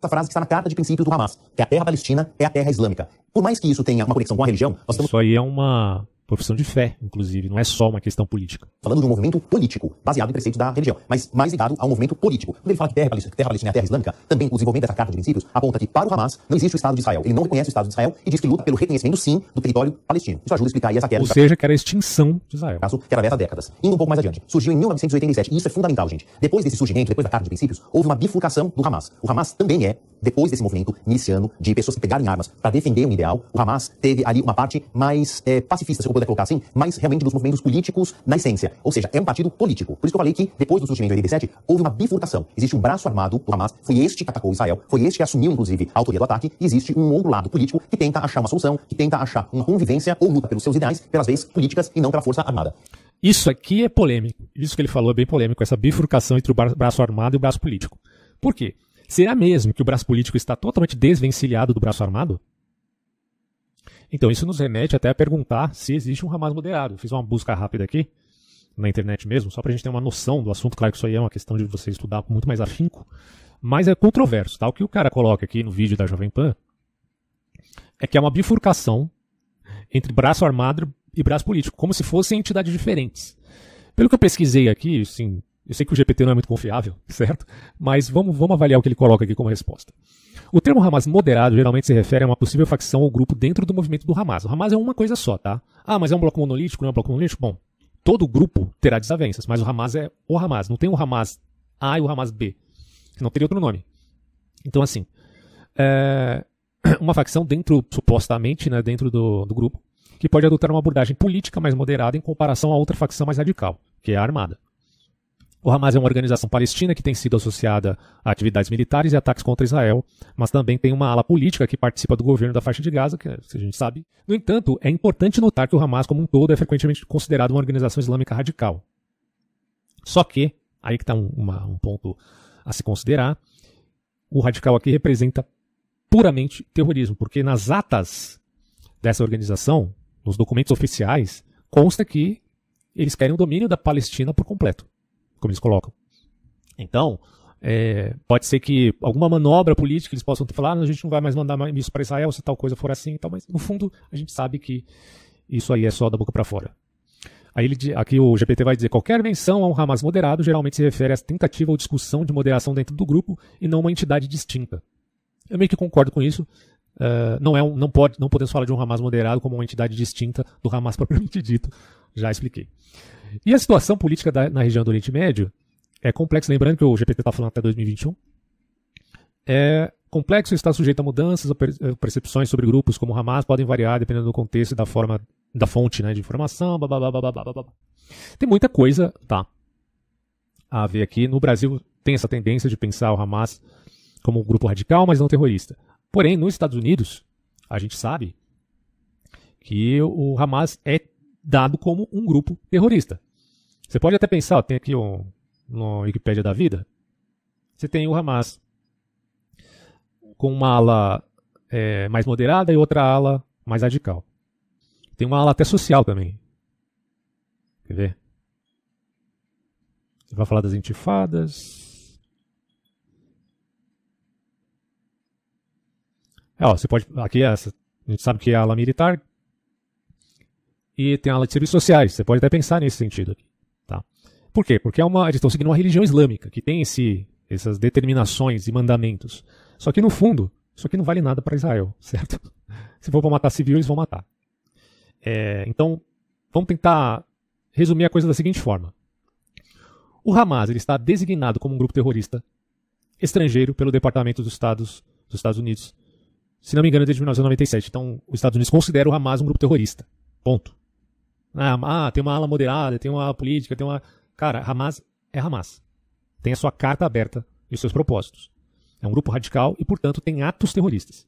Essa frase que está na carta de princípio do Hamas, que é a terra palestina é a terra islâmica. Por mais que isso tenha uma conexão com a religião, nós estamos... Isso aí é uma profissão de fé, inclusive, não é só uma questão política. Falando de um movimento político, baseado em preceitos da religião, mas mais ligado ao movimento político. Quando ele fala que terra palestina, terra palestina é a terra islâmica, também o desenvolvimento dessa carta de princípios aponta que para o Hamas não existe o Estado de Israel. Ele não reconhece o Estado de Israel e diz que luta pelo reconhecimento, sim, do território palestino. Isso ajuda a explicar aí essa queda. Ou seja, que era a extinção de Israel. Caso que atravessa décadas. Indo um pouco mais adiante, surgiu em 1987, e isso é fundamental, gente. Depois desse surgimento, depois da carta de princípios, houve uma bifurcação do Hamas. O Hamas também é, depois desse movimento miliciano de pessoas que pegarem armas para defender um ideal, o Hamas teve ali uma parte mais é, pacifista, seu poder colocar assim, mas realmente dos movimentos políticos na essência. Ou seja, é um partido político. Por isso que eu falei que depois do surgimento de 87 houve uma bifurcação. Existe um braço armado do Hamas, foi este que atacou Israel, foi este que assumiu inclusive a autoria do ataque, e existe um outro lado político que tenta achar uma solução, que tenta achar uma convivência ou luta pelos seus ideais, pelas leis políticas e não pela força armada. Isso aqui é polêmico. Isso que ele falou é bem polêmico, essa bifurcação entre o braço armado e o braço político. Por quê? Será mesmo que o braço político está totalmente desvencilhado do braço armado? Então, isso nos remete até a perguntar se existe um Hamas moderado. Eu fiz uma busca rápida aqui, na internet mesmo, só para a gente ter uma noção do assunto. Claro que isso aí é uma questão de você estudar com muito mais afinco, mas é controverso. Tá? O que o cara coloca aqui no vídeo da Jovem Pan é que é uma bifurcação entre braço armado e braço político, como se fossem entidades diferentes. Pelo que eu pesquisei aqui, assim, eu sei que o GPT não é muito confiável, certo? Mas vamos, vamos avaliar o que ele coloca aqui como resposta. O termo Hamas moderado geralmente se refere a uma possível facção ou grupo dentro do movimento do Hamas. O Hamas é uma coisa só, tá? Ah, mas é um bloco monolítico, não é um bloco monolítico? Bom, todo grupo terá desavenças, mas o Hamas é o Hamas. Não tem o Hamas A e o Hamas B. Não teria outro nome. Então, assim, é uma facção dentro, supostamente, né, dentro do, do grupo, que pode adotar uma abordagem política mais moderada em comparação a outra facção mais radical, que é a armada. O Hamas é uma organização palestina que tem sido associada a atividades militares e ataques contra Israel, mas também tem uma ala política que participa do governo da faixa de Gaza, que a gente sabe. No entanto, é importante notar que o Hamas como um todo é frequentemente considerado uma organização islâmica radical. Só que, aí que está um, um ponto a se considerar, o radical aqui representa puramente terrorismo, porque nas atas dessa organização, nos documentos oficiais, consta que eles querem o domínio da Palestina por completo como eles colocam. Então, é, pode ser que alguma manobra política eles possam falar, ah, a gente não vai mais mandar isso para Israel se tal coisa for assim e tal, mas no fundo a gente sabe que isso aí é só da boca para fora. Aí ele, aqui o GPT vai dizer: qualquer menção a um Hamas moderado geralmente se refere à tentativa ou discussão de moderação dentro do grupo e não uma entidade distinta. Eu meio que concordo com isso. Uh, não, é um, não, pode, não podemos falar de um Hamas moderado como uma entidade distinta do Hamas propriamente dito. Já expliquei. E a situação política da, na região do Oriente Médio é complexa, lembrando que o GPT está falando até 2021. É complexo e está sujeito a mudanças, eh, percepções sobre grupos como o Hamas podem variar dependendo do contexto e da forma, da fonte né, de informação, blá, blá, blá, blá, Tem muita coisa, tá, a ver aqui. No Brasil tem essa tendência de pensar o Hamas como um grupo radical, mas não terrorista. Porém, nos Estados Unidos, a gente sabe que o Hamas é dado como um grupo terrorista. Você pode até pensar, tem aqui um, no Wikipédia da vida, você tem o Hamas com uma ala é, mais moderada e outra ala mais radical. Tem uma ala até social também. Quer ver? Vai falar das intifadas. É, ó, você pode. Aqui é essa, a gente sabe que é a ala militar, e tem a ala de serviços sociais. Você pode até pensar nesse sentido aqui. Tá? Por quê? Porque é uma, eles estão seguindo uma religião islâmica, que tem esse, essas determinações e mandamentos. Só que, no fundo, isso aqui não vale nada para Israel, certo? Se for para matar civil, eles vão matar. É, então, vamos tentar resumir a coisa da seguinte forma. O Hamas ele está designado como um grupo terrorista estrangeiro pelo Departamento dos Estados, dos Estados Unidos, se não me engano, é desde 1997. Então, os Estados Unidos consideram o Hamas um grupo terrorista. Ponto. Né? Ah, tem uma ala moderada, tem uma ala política, tem uma. Cara, Hamas é Hamas. Tem a sua carta aberta e os seus propósitos. É um grupo radical e, portanto, tem atos terroristas.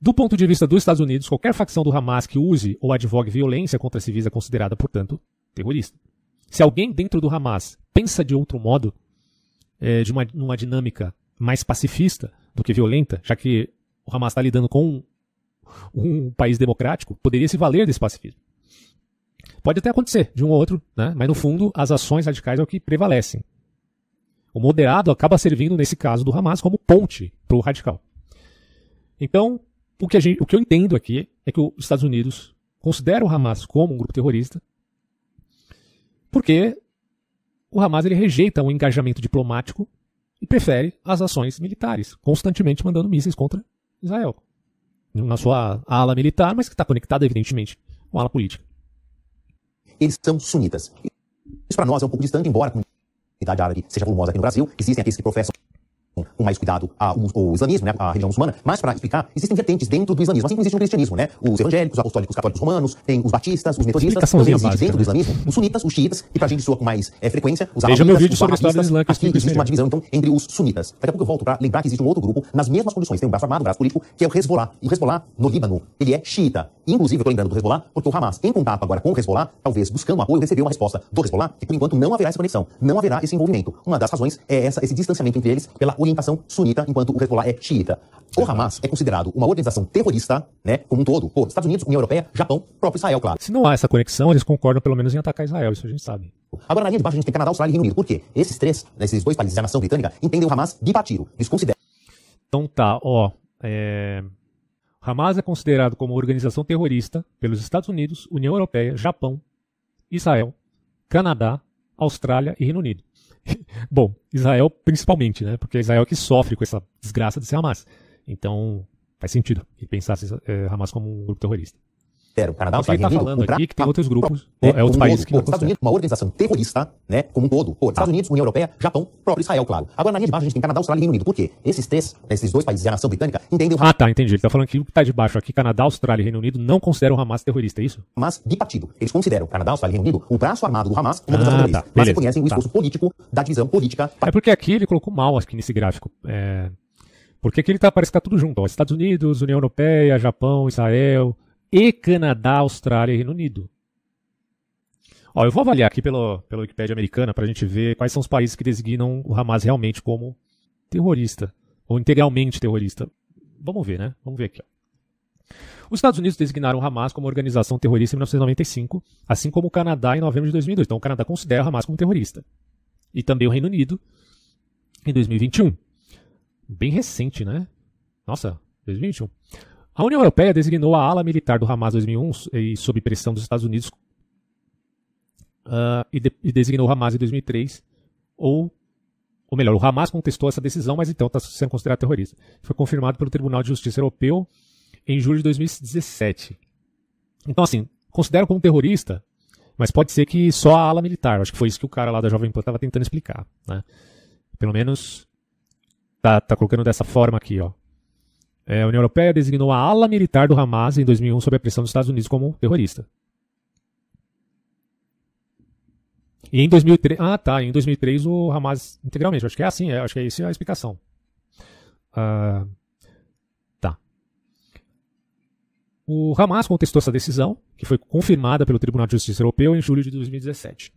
Do ponto de vista dos Estados Unidos, qualquer facção do Hamas que use ou advogue violência contra civis é considerada, portanto, terrorista. Se alguém dentro do Hamas pensa de outro modo, é, de uma, numa dinâmica mais pacifista do que violenta, já que o Hamas está lidando com um, um país democrático, poderia se valer desse pacifismo. Pode até acontecer de um ou outro, né? mas no fundo as ações radicais é o que prevalecem. O moderado acaba servindo, nesse caso do Hamas, como ponte para o radical. Então, o que, gente, o que eu entendo aqui é que os Estados Unidos consideram o Hamas como um grupo terrorista, porque o Hamas ele rejeita um engajamento diplomático e prefere as ações militares, constantemente mandando mísseis contra Israel. Na sua ala militar, mas que está conectada, evidentemente, com a ala política eles são sunitas. Isso para nós é um pouco distante, embora a comunidade árabe seja volumosa aqui no Brasil, existem aqueles que professam com mais cuidado ao, islamismo, né, à religião muçulmana, mas para explicar, existem vertentes dentro do islamismo, assim como existe o cristianismo, né? Os evangélicos, os apostólicos católicos romanos, tem os batistas, os metodistas, também existe básica. dentro do né? islamismo, os sunitas, os xiitas, e pra gente soa com mais é, frequência, os alawitas, meu vídeo os sobre aqui existe uma divisão, então, entre os sunitas. Daqui a pouco eu volto para lembrar que existe um outro grupo, nas mesmas condições, tem um braço armado, um braço político, que é o Hezbollah. E o Hezbollah, no Líbano, ele é xiita. Inclusive, eu tô lembrando do Hezbollah, porque o Hamas, em contato agora com o Hezbollah, talvez buscando apoio, recebeu uma resposta do Hezbollah, que por enquanto não haverá essa conexão, não haverá esse envolvimento. Uma das razões é essa, esse distanciamento entre eles pela orientação sunita, enquanto o Hezbollah é xiita. O Hamas é considerado uma organização terrorista, né, como um todo, por Estados Unidos, União Europeia, Japão, próprio Israel, claro. Se não há essa conexão, eles concordam pelo menos em atacar Israel, isso a gente sabe. Agora, na linha de baixo, a gente tem Canadá, Austrália e Reino Unido. Por quê? Esses três, né, esses dois países da nação britânica, entendem o Hamas de partido. Eles consideram. Então tá, ó. É... Hamas é considerado como organização terrorista pelos Estados Unidos, União Europeia, Japão, Israel, Canadá, Austrália e Reino Unido. Bom, Israel principalmente, né? Porque Israel é que sofre com essa desgraça de ser Hamas. Então, faz sentido pensar eh, Hamas como um grupo terrorista. Sério, o Canadá é um país está falando aqui que tem outros grupos, né, é, outros países que não Estados Unidos, uma organização terrorista, né, como um todo. Pô, Estados Unidos, União Europeia, Japão, próprio Israel, claro. Agora, na linha de baixo, a gente tem Canadá, Austrália e Reino Unido. Por quê? Esses três, esses dois países e a nação britânica entendem o Hamas... Ah, tá, entendi. Ele está falando que o que está de baixo aqui, Canadá, Austrália e Reino Unido, não consideram o Hamas terrorista, é isso? Mas de partido. Eles consideram Canadá, Austrália e Reino Unido o braço armado do Hamas como ah, organização Tá, mas conhecem o esforço tá. político da divisão política... É porque aqui ele colocou mal, acho que nesse gráfico. É... Porque aqui ele tá, parece que tá tudo junto, ó. Estados Unidos, União Europeia, Japão, Israel, e Canadá, Austrália e Reino Unido. Ó, eu vou avaliar aqui pelo, pela Wikipédia americana para a gente ver quais são os países que designam o Hamas realmente como terrorista, ou integralmente terrorista. Vamos ver, né? Vamos ver aqui. Ó. Os Estados Unidos designaram o Hamas como organização terrorista em 1995, assim como o Canadá em novembro de 2002. Então, o Canadá considera o Hamas como terrorista. E também o Reino Unido em 2021. Bem recente, né? Nossa, 2021. A União Europeia designou a ala militar do Hamas 2001 e sob pressão dos Estados Unidos uh, e, de, e, designou o Hamas em 2003 ou ou melhor, o Hamas contestou essa decisão, mas então está sendo considerado terrorista. Foi confirmado pelo Tribunal de Justiça Europeu em julho de 2017. Então, assim, considero como terrorista, mas pode ser que só a ala militar. Acho que foi isso que o cara lá da Jovem Pan estava tentando explicar. Né? Pelo menos tá, tá colocando dessa forma aqui, ó. É, a União Europeia designou a ala militar do Hamas em 2001 sob a pressão dos Estados Unidos como terrorista. E em 2003, ah tá, em 2003 o Hamas integralmente, acho que é assim, é, acho que é isso a explicação. Ah, tá. O Hamas contestou essa decisão, que foi confirmada pelo Tribunal de Justiça Europeu em julho de 2017.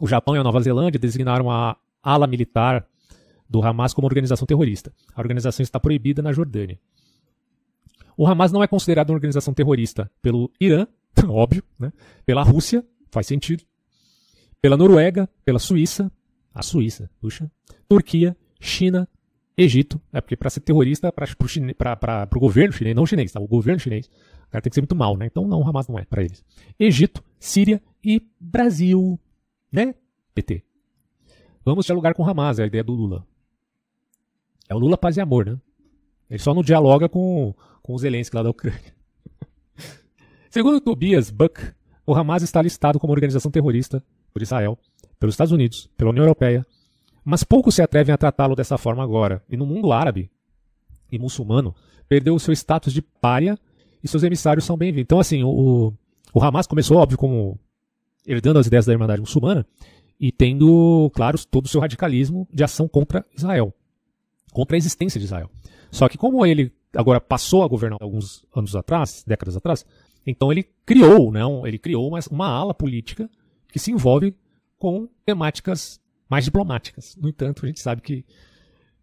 O Japão e a Nova Zelândia designaram a ala militar do Hamas como organização terrorista. A organização está proibida na Jordânia. O Hamas não é considerado uma organização terrorista pelo Irã, óbvio, né? pela Rússia, faz sentido, pela Noruega, pela Suíça, a Suíça, puxa, Turquia, China, Egito, é porque para ser terrorista, para o governo chinês, não chinês, tá? o governo chinês, o cara tem que ser muito mal, né? Então não, o Hamas não é para eles. Egito, Síria e Brasil, né? PT. Vamos dialogar com o Hamas, é a ideia do Lula. É o Lula paz e amor, né? Ele só não dialoga com, com os Zelensky lá da Ucrânia. Segundo Tobias Buck, o Hamas está listado como organização terrorista por Israel, pelos Estados Unidos, pela União Europeia, mas poucos se atrevem a tratá-lo dessa forma agora. E no mundo árabe e muçulmano, perdeu o seu status de pária e seus emissários são bem-vindos. Então, assim, o, o Hamas começou, óbvio, como herdando as ideias da Irmandade Muçulmana e tendo, claro, todo o seu radicalismo de ação contra Israel contra a existência de Israel. Só que como ele agora passou a governar alguns anos atrás, décadas atrás, então ele criou, né, um, ele criou uma, uma ala política que se envolve com temáticas mais diplomáticas. No entanto, a gente sabe que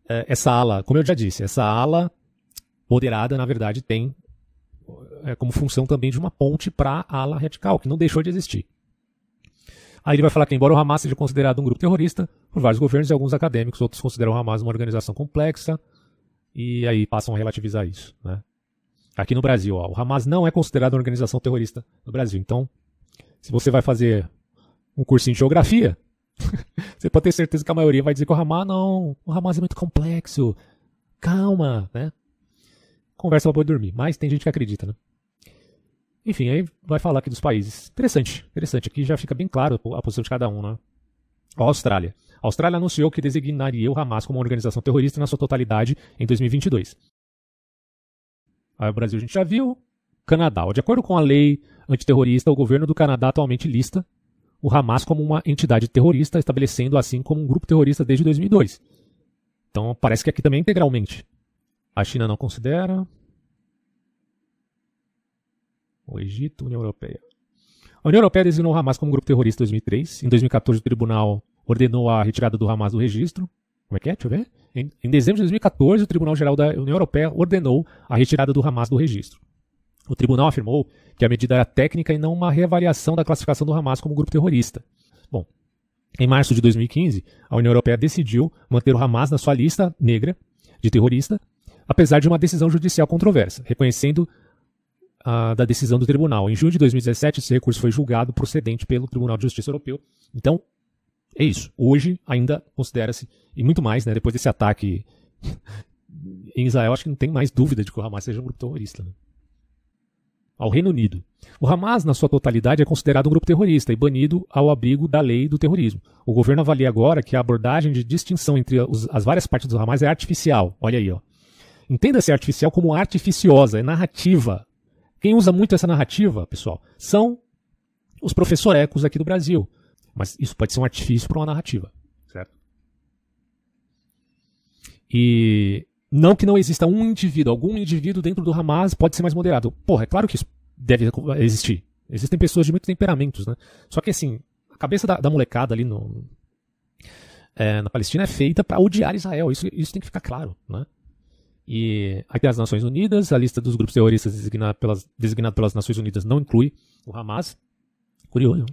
é, essa ala, como eu já disse, essa ala moderada, na verdade, tem é, como função também de uma ponte para a ala radical, que não deixou de existir. Aí ele vai falar que, embora o Hamas seja considerado um grupo terrorista por vários governos e alguns acadêmicos, outros consideram o Hamas uma organização complexa e aí passam a relativizar isso. Né? Aqui no Brasil, ó, o Hamas não é considerado uma organização terrorista no Brasil. Então, se você vai fazer um cursinho de geografia, você pode ter certeza que a maioria vai dizer que o Hamas não, o Hamas é muito complexo, calma, né? Conversa pra poder dormir. Mas tem gente que acredita, né? Enfim, aí vai falar aqui dos países. Interessante, interessante. Aqui já fica bem claro a posição de cada um, né? Ó, Austrália. A Austrália anunciou que designaria o Hamas como uma organização terrorista na sua totalidade em 2022. Aí o Brasil a gente já viu. Canadá. de acordo com a lei antiterrorista, o governo do Canadá atualmente lista o Hamas como uma entidade terrorista, estabelecendo assim como um grupo terrorista desde 2002. Então parece que aqui também é integralmente. A China não considera, o Egito, União Europeia. A União Europeia designou o Hamas como grupo terrorista em 2003. Em 2014, o tribunal ordenou a retirada do Hamas do registro. Como é que é? Deixa eu ver. Em, em dezembro de 2014, o Tribunal Geral da União Europeia ordenou a retirada do Hamas do registro. O tribunal afirmou que a medida era técnica e não uma reavaliação da classificação do Hamas como grupo terrorista. Bom, em março de 2015, a União Europeia decidiu manter o Hamas na sua lista negra de terrorista, apesar de uma decisão judicial controversa, reconhecendo da decisão do tribunal. Em junho de 2017, esse recurso foi julgado procedente pelo Tribunal de Justiça Europeu. Então, é isso. Hoje ainda considera-se, e muito mais, né, depois desse ataque em Israel, acho que não tem mais dúvida de que o Hamas seja um grupo terrorista. Né? Ao Reino Unido. O Hamas, na sua totalidade, é considerado um grupo terrorista e banido ao abrigo da lei do terrorismo. O governo avalia agora que a abordagem de distinção entre os, as várias partes do Hamas é artificial. Olha aí, ó. Entenda-se artificial como artificiosa, é narrativa, quem usa muito essa narrativa, pessoal, são os professorecos aqui do Brasil. Mas isso pode ser um artifício para uma narrativa, certo? E não que não exista um indivíduo, algum indivíduo dentro do Hamas pode ser mais moderado. Porra, é claro que isso deve existir. Existem pessoas de muitos temperamentos, né? Só que assim, a cabeça da, da molecada ali no, é, na Palestina é feita para odiar Israel. Isso, isso tem que ficar claro, né? e aqui as Nações Unidas, a lista dos grupos terroristas designados pelas, designado pelas Nações Unidas não inclui o Hamas. Curioso.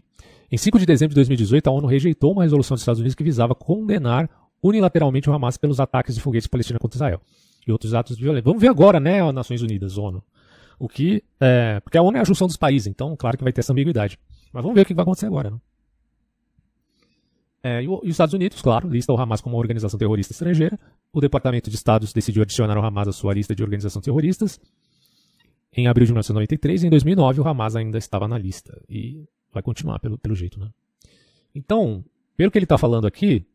Em 5 de dezembro de 2018, a ONU rejeitou uma resolução dos Estados Unidos que visava condenar unilateralmente o Hamas pelos ataques de foguetes palestinos contra Israel e outros atos de violência. Vamos ver agora, né, as Nações Unidas, ONU. O que. É, porque a ONU é a junção dos países, então, claro que vai ter essa ambiguidade. Mas vamos ver o que vai acontecer agora. Né? É, e, os Estados Unidos, claro, lista o Hamas como uma organização terrorista estrangeira. O Departamento de Estados decidiu adicionar o Hamas à sua lista de organizações terroristas em abril de 1993. E em 2009, o Hamas ainda estava na lista. E vai continuar, pelo, pelo jeito, né? Então, pelo que ele está falando aqui,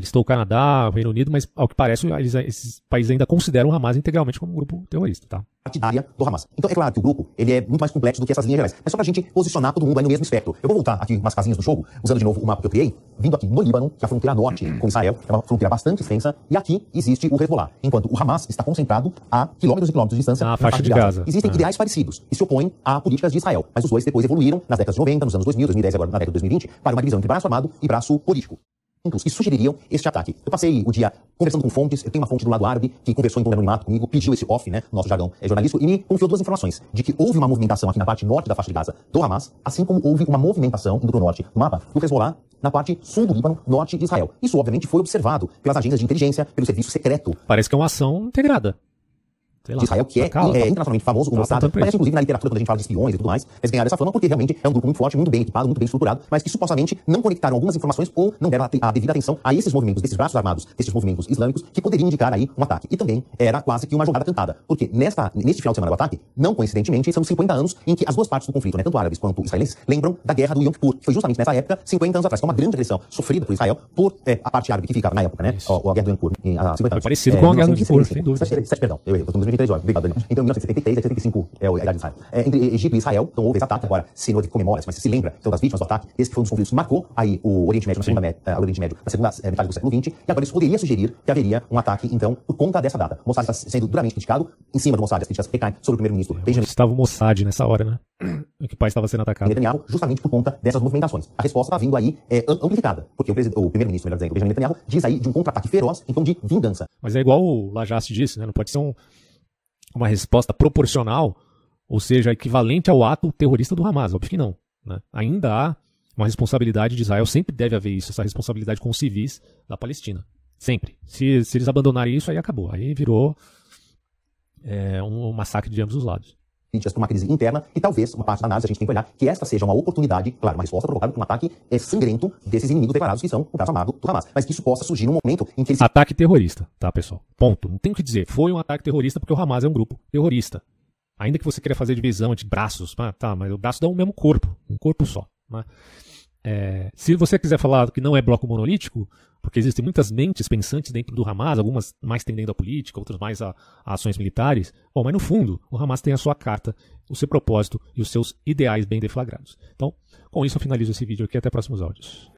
listou o Canadá, o Reino Unido, mas ao que parece, eles, esses países ainda consideram o Hamas integralmente como um grupo terrorista, tá? Partidária do Hamas. Então é claro que o grupo ele é muito mais complexo do que essas linhas gerais. Mas é só pra gente posicionar todo mundo aí no mesmo espectro. Eu vou voltar aqui umas casinhas do jogo, usando de novo o mapa que eu criei, vindo aqui no Líbano, que é a fronteira norte com Israel, é uma fronteira bastante extensa, e aqui existe o Hezbollah, enquanto o Hamas está concentrado a quilômetros e quilômetros de distância na, faixa, de Gaza. Gaza. Existem é. ideais parecidos e se opõem a políticas de Israel, mas os dois depois evoluíram nas décadas de 90, nos anos 2000, 2010 agora na década de 2020, para uma divisão entre braço armado e braço político que sugeririam este ataque. Eu passei o dia conversando com fontes, eu tenho uma fonte do lado árabe que conversou em tom de anonimato comigo, pediu esse off, né, nosso jargão é jornalista e me confiou duas informações, de que houve uma movimentação aqui na parte norte da faixa de Gaza do Hamas, assim como houve uma movimentação indo para o norte do mapa do Hezbollah na parte sul do Líbano, norte de Israel. Isso, obviamente, foi observado pelas agências de inteligência, pelo serviço secreto. Parece que é uma ação integrada. Sei lá, de Israel, que é, tá cala, é tá internacionalmente famoso, tá o Mossad. Parece, inclusive, na literatura, quando a gente fala de espiões e tudo mais, mas ganharam essa fama porque realmente é um grupo muito forte, muito bem equipado, muito bem estruturado, mas que supostamente não conectaram algumas informações ou não deram a, a devida atenção a esses movimentos, desses braços armados, desses movimentos islâmicos, que poderiam indicar aí um ataque. E também era quase que uma jogada cantada, porque nesta, neste final de semana do ataque, não coincidentemente, são 50 anos em que as duas partes do conflito, né, tanto árabes quanto israelenses, lembram da guerra do Yom Kippur, que foi justamente nessa época, 50 anos atrás, que é uma grande agressão sofrida por Israel, por é, a parte árabe que ficava na época, né? Ó, a guerra do Yom Kippur, em, a, 50 anos. Foi parecido é, com a guerra do Yom Kippur, sem dúvida. 7, perdão, eu, eu, eu, eu, eu, 23 horas. Obrigado, Daniel. Então, 1973 a 75 é a Idade de Israel. É, entre Egito e Israel, então houve esse ataque. Agora, se não comemora, mas se lembra então, das vítimas do ataque, esse foi um dos conflitos que marcou aí o Oriente Médio na segunda, uh, Oriente Médio, na segunda uh, metade do século XX. E agora isso poderia sugerir que haveria um ataque, então, por conta dessa data. O Mossad está sendo duramente criticado. Em cima do Mossad, as críticas recaem sobre o primeiro-ministro é, Benjamin. Estava o Mossad nessa hora, né? O que o país estava sendo atacado. Netanyahu, justamente por conta dessas movimentações. A resposta está vindo aí é, amplificada, porque o, o primeiro-ministro, melhor dizendo, Benjamin Netanyahu, diz aí de um contra-ataque feroz, então de vingança. Mas é igual o Lajaste disse, né? Não pode ser um uma resposta proporcional, ou seja, equivalente ao ato terrorista do Hamas. Óbvio que não. Né? Ainda há uma responsabilidade de Israel, sempre deve haver isso, essa responsabilidade com os civis da Palestina. Sempre. Se, se eles abandonarem isso, aí acabou. Aí virou é, um, um massacre de ambos os lados. Corinthians para é uma crise interna e talvez uma parte da análise a gente tem que olhar que esta seja uma oportunidade, claro, uma resposta provocada por um ataque é, sangrento desses inimigos declarados que são o braço amado do Hamas, mas que isso possa surgir num momento em que eles... Ataque terrorista, tá, pessoal? Ponto. Não tem o que dizer. Foi um ataque terrorista porque o Hamas é um grupo terrorista. Ainda que você queira fazer divisão de braços, tá, mas o braço dá o um mesmo corpo, um corpo só. Né? É, se você quiser falar que não é bloco monolítico, porque existem muitas mentes pensantes dentro do Hamas, algumas mais tendendo à política, outras mais a, a, ações militares. Bom, mas no fundo, o Hamas tem a sua carta, o seu propósito e os seus ideais bem deflagrados. Então, com isso eu finalizo esse vídeo aqui. Até próximos áudios.